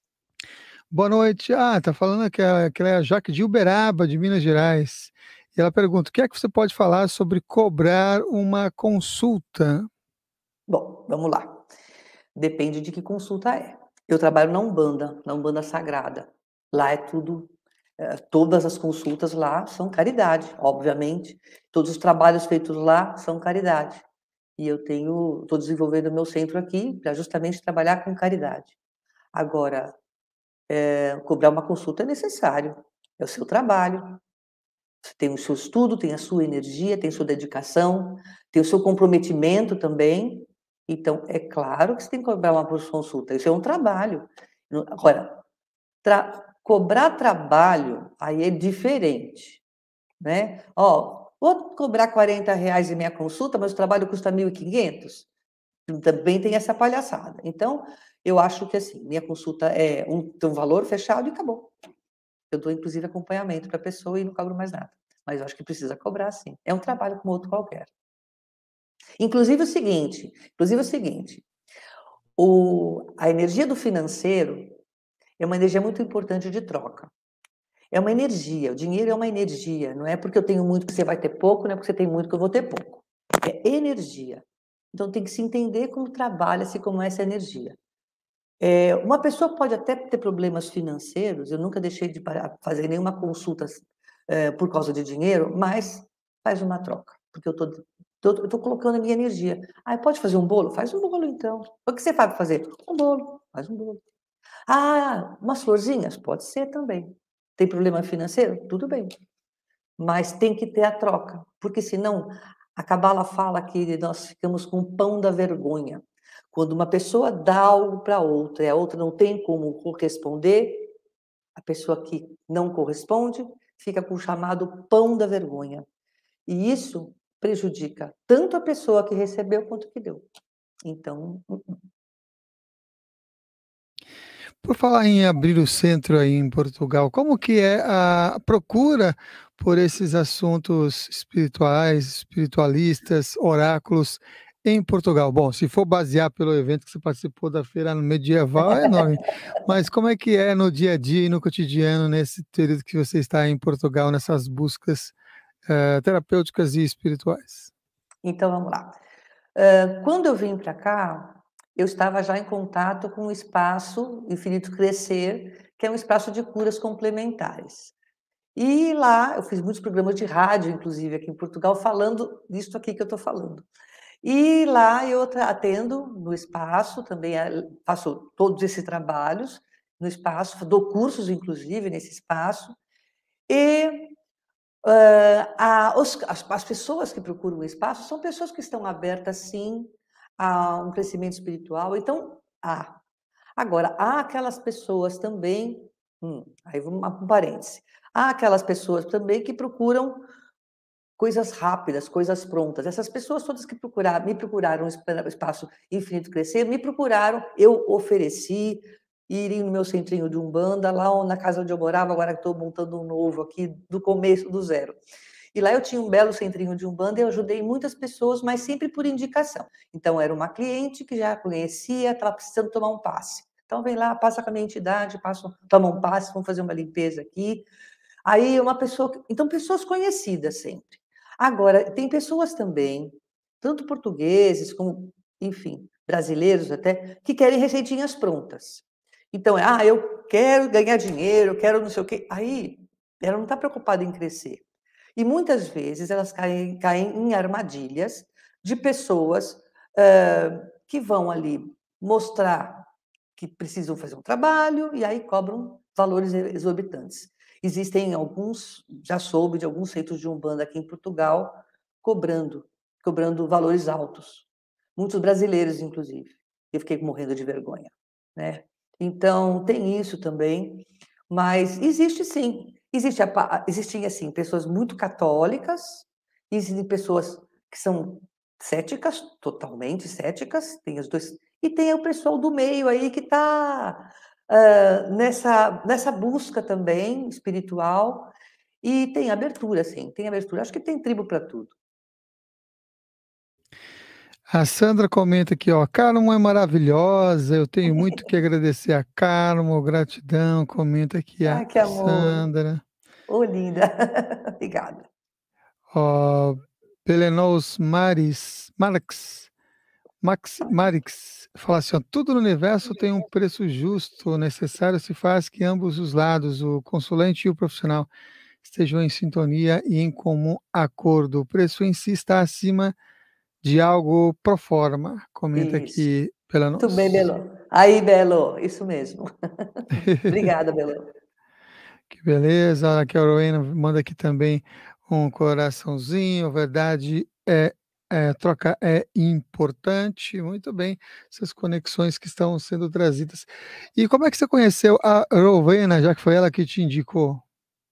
Boa noite. Ah, tá falando que ela, que ela é a Jaque de Uberaba, de Minas Gerais. E ela pergunta: o que é que você pode falar sobre cobrar uma consulta? Bom, vamos lá. Depende de que consulta é. Eu trabalho na Umbanda, na Umbanda Sagrada. Lá é tudo é, todas as consultas lá são caridade, obviamente. Todos os trabalhos feitos lá são caridade e eu tenho, estou desenvolvendo meu centro aqui para justamente trabalhar com caridade. Agora, é, cobrar uma consulta é necessário, é o seu trabalho. Você tem o seu estudo, tem a sua energia, tem a sua dedicação, tem o seu comprometimento também. Então, é claro que você tem que cobrar uma consulta, isso é um trabalho. Agora, tra cobrar trabalho aí é diferente, né? Ó, Vou cobrar 40 reais em minha consulta, mas o trabalho custa 1.500? Também tem essa palhaçada. Então, eu acho que assim, minha consulta é um, um valor fechado e acabou. Eu dou, inclusive, acompanhamento para a pessoa e não cobro mais nada. Mas eu acho que precisa cobrar, sim. É um trabalho como outro qualquer. Inclusive o seguinte, inclusive o seguinte, o, a energia do financeiro é uma energia muito importante de troca. É uma energia, o dinheiro é uma energia, não é porque eu tenho muito que você vai ter pouco, não é porque você tem muito que eu vou ter pouco. É energia. Então tem que se entender como trabalha-se como é essa energia. É, uma pessoa pode até ter problemas financeiros, eu nunca deixei de fazer nenhuma consulta é, por causa de dinheiro, mas faz uma troca, porque eu estou tô colocando a minha energia. Ah, pode fazer um bolo? Faz um bolo então. O que você sabe fazer? Um bolo, faz um bolo. Ah, umas florzinhas? Pode ser também. Tem problema financeiro? Tudo bem. Mas tem que ter a troca, porque senão a Cabala fala que nós ficamos com o pão da vergonha. Quando uma pessoa dá algo para outra e a outra não tem como corresponder, a pessoa que não corresponde fica com o chamado pão da vergonha. E isso prejudica tanto a pessoa que recebeu quanto que deu. Então, hum, hum. Por falar em abrir o centro aí em Portugal, como que é a procura por esses assuntos espirituais, espiritualistas, oráculos em Portugal? Bom, se for basear pelo evento que você participou da feira medieval, é enorme. Mas como é que é no dia a dia e no cotidiano, nesse período que você está em Portugal, nessas buscas uh, terapêuticas e espirituais? Então, vamos lá. Uh, quando eu vim para cá, eu estava já em contato com o espaço Infinito Crescer, que é um espaço de curas complementares. E lá eu fiz muitos programas de rádio, inclusive aqui em Portugal, falando disso aqui que eu estou falando. E lá eu atendo no espaço, também eh, faço todos esses trabalhos no espaço, dou cursos, inclusive, nesse espaço. E uh, a, os, as, as, pessoas que procuram o espaço são pessoas que estão abertas, sim, a um crescimento espiritual. Então, há. Agora, há aquelas pessoas também, hum, aí vamos um parêntese, há aquelas pessoas também que procuram coisas rápidas, coisas prontas. Essas pessoas todas que procuraram, me procuraram um espaço infinito crescer, me procuraram, eu ofereci irem no meu centrinho de Umbanda, lá na casa onde eu morava, agora estou montando um novo aqui, do começo, do zero. E lá eu tinha um belo centrinho de Umbanda e eu ajudei muitas pessoas, mas sempre por indicação. Então, era uma cliente que já conhecia, estava precisando tomar um passe. Então, vem lá, passa com a minha entidade, passa, toma um passe, vamos fazer uma limpeza aqui. Aí, uma pessoa. Então, pessoas conhecidas sempre. Agora, tem pessoas também, tanto portugueses como, enfim, brasileiros até, que querem receitinhas prontas. Então, é, ah, eu quero ganhar dinheiro, eu quero não sei o quê. Aí, ela não está preocupada em crescer. E muitas vezes elas caem, caem em armadilhas de pessoas uh, que vão ali mostrar que precisam fazer um trabalho e aí cobram valores exorbitantes. Existem alguns, já soube de alguns centros de umbanda aqui em Portugal cobrando, cobrando valores altos. Muitos brasileiros, inclusive. Eu fiquei morrendo de vergonha, né? Então, tem isso também, mas existe sim Existe a, existem, assim, pessoas muito católicas, existem pessoas que são céticas, totalmente céticas, tem as duas. E tem o pessoal do meio aí que está uh, nessa, nessa busca também espiritual. E tem abertura, assim tem abertura. Acho que tem tribo para tudo. A Sandra comenta aqui, ó, Carmo é maravilhosa, eu tenho muito que agradecer a Carmo, gratidão, comenta aqui a Ai, ah, que amor. Sandra. Ô, oh, linda, obrigada. Ó, Pelenos Maris, Marx, Max, Marix, fala assim, ó, tudo no universo tem um preço justo, necessário se faz que ambos os lados, o consulente e o profissional, estejam em sintonia e em comum acordo. O preço em si está acima de de algo pro forma. Comenta isso. aqui pela nossa. Muito bem, Belo. Aí, Belo, isso mesmo. Obrigada, Belo. Que beleza. Aqui a Rowena manda aqui também um coraçãozinho. Verdade é é, troca é importante. Muito bem, essas conexões que estão sendo trazidas. E como é que você conheceu a Rovena, já que foi ela que te indicou?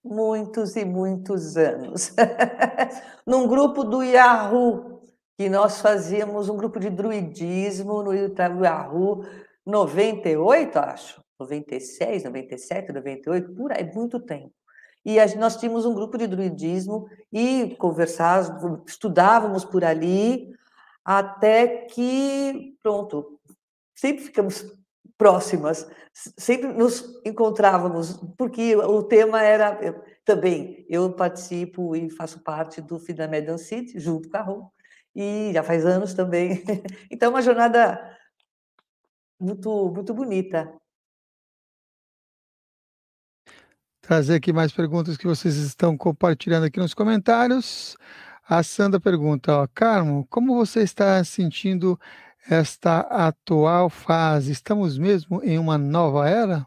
Muitos e muitos anos. Num grupo do Yahoo, que nós fazíamos um grupo de druidismo no Itaguaru 98, acho, 96, 97, 98, por aí, muito tempo. E nós tínhamos um grupo de druidismo e conversávamos, estudávamos por ali, até que, pronto, sempre ficamos próximas, sempre nos encontrávamos, porque o tema era. Eu, também, eu participo e faço parte do FIDAMED City, junto com a Roma, e já faz anos também. Então, é uma jornada muito, muito bonita. Trazer aqui mais perguntas que vocês estão compartilhando aqui nos comentários. A Sandra pergunta, ó, Carmo, como você está sentindo esta atual fase? Estamos mesmo em uma nova era?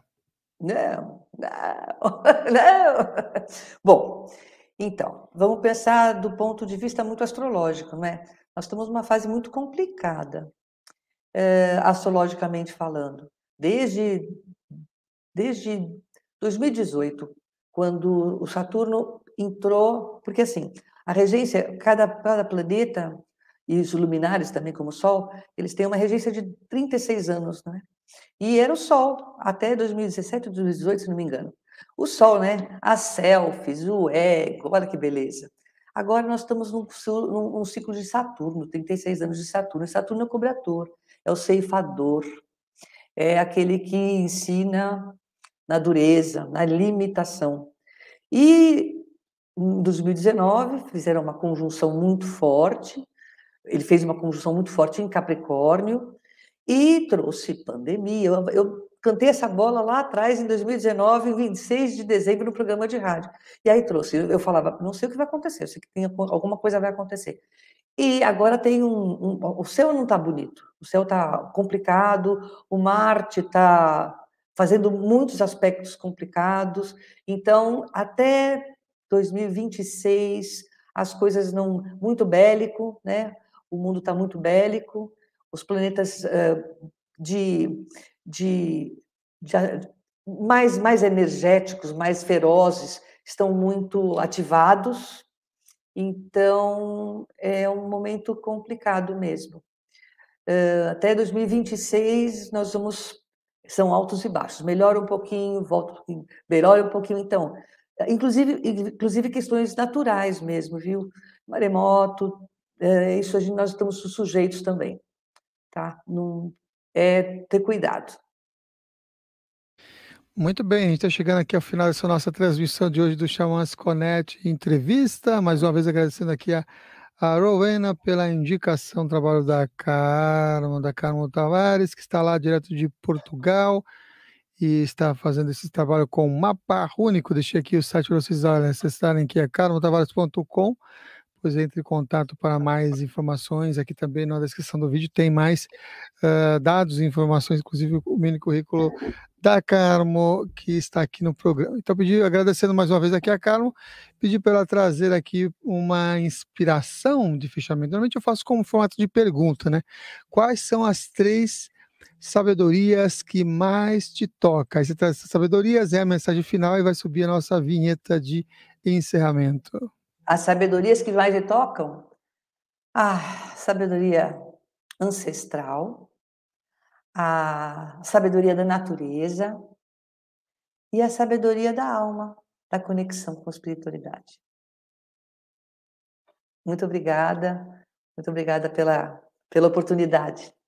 Não, não, não. Bom, então, vamos pensar do ponto de vista muito astrológico, né? Nós estamos numa fase muito complicada, é, astrologicamente falando. Desde, desde 2018, quando o Saturno entrou, porque assim, a regência, cada, cada planeta e os luminares também, como o Sol, eles têm uma regência de 36 anos, né? E era o Sol até 2017, 2018, se não me engano. O sol, né? As selfies, o ego, olha que beleza. Agora nós estamos num, num ciclo de Saturno, 36 anos de Saturno. Saturno é o cobrador, é o ceifador, é aquele que ensina na dureza, na limitação. E em 2019 fizeram uma conjunção muito forte. Ele fez uma conjunção muito forte em Capricórnio e trouxe pandemia. Eu, eu cantei essa bola lá atrás, em 2019, em 26 de dezembro, no programa de rádio. E aí trouxe. Eu falava, não sei o que vai acontecer, eu sei que tem, alguma coisa vai acontecer. E agora tem um, um O céu não está bonito, o céu está complicado, o Marte está fazendo muitos aspectos complicados. Então, até 2026, as coisas não. Muito bélico, né? O mundo está muito bélico, os planetas. Uh, de de, uhum. de ah, mais, mais energéticos, mais ferozes, estão muito ativados. Então, é um momento complicado mesmo. Até 2026, nós vamos. São altos e baixos. Melhora um pouquinho, volta um pouquinho, melhora um pouquinho. Então, inclusive, inclusive questões naturais mesmo, viu? Maremoto, isso nós estamos sujeitos também, tá? Não, é ter cuidado. Muito bem, a gente está chegando aqui ao final dessa nossa transmissão de hoje do Xamãs Connect Entrevista. Mais uma vez agradecendo aqui a, a Rowena pela indicação, trabalho da Carmo, da Carmo Tavares, que está lá direto de Portugal e está fazendo esse trabalho com mapa único. Deixei aqui o site para vocês necessitarem, que é carmotavares.com.br pois entre em contato para tá mais informações. Aqui também na descrição do vídeo tem mais uh, dados e informações, inclusive o mini currículo da Carmo, que está aqui no programa. Então, pedi, agradecendo mais uma vez aqui a Carmo, pedi para ela trazer aqui uma inspiração de fechamento. Normalmente eu faço como formato de pergunta, né? Quais são as três sabedorias que mais te toca? Aí você traz essas sabedorias, é a mensagem final e vai subir a nossa vinheta de encerramento. As sabedorias que mais lhe tocam? A sabedoria ancestral, a sabedoria da natureza e a sabedoria da alma, da conexão com a espiritualidade. Muito obrigada, muito obrigada pela, pela oportunidade.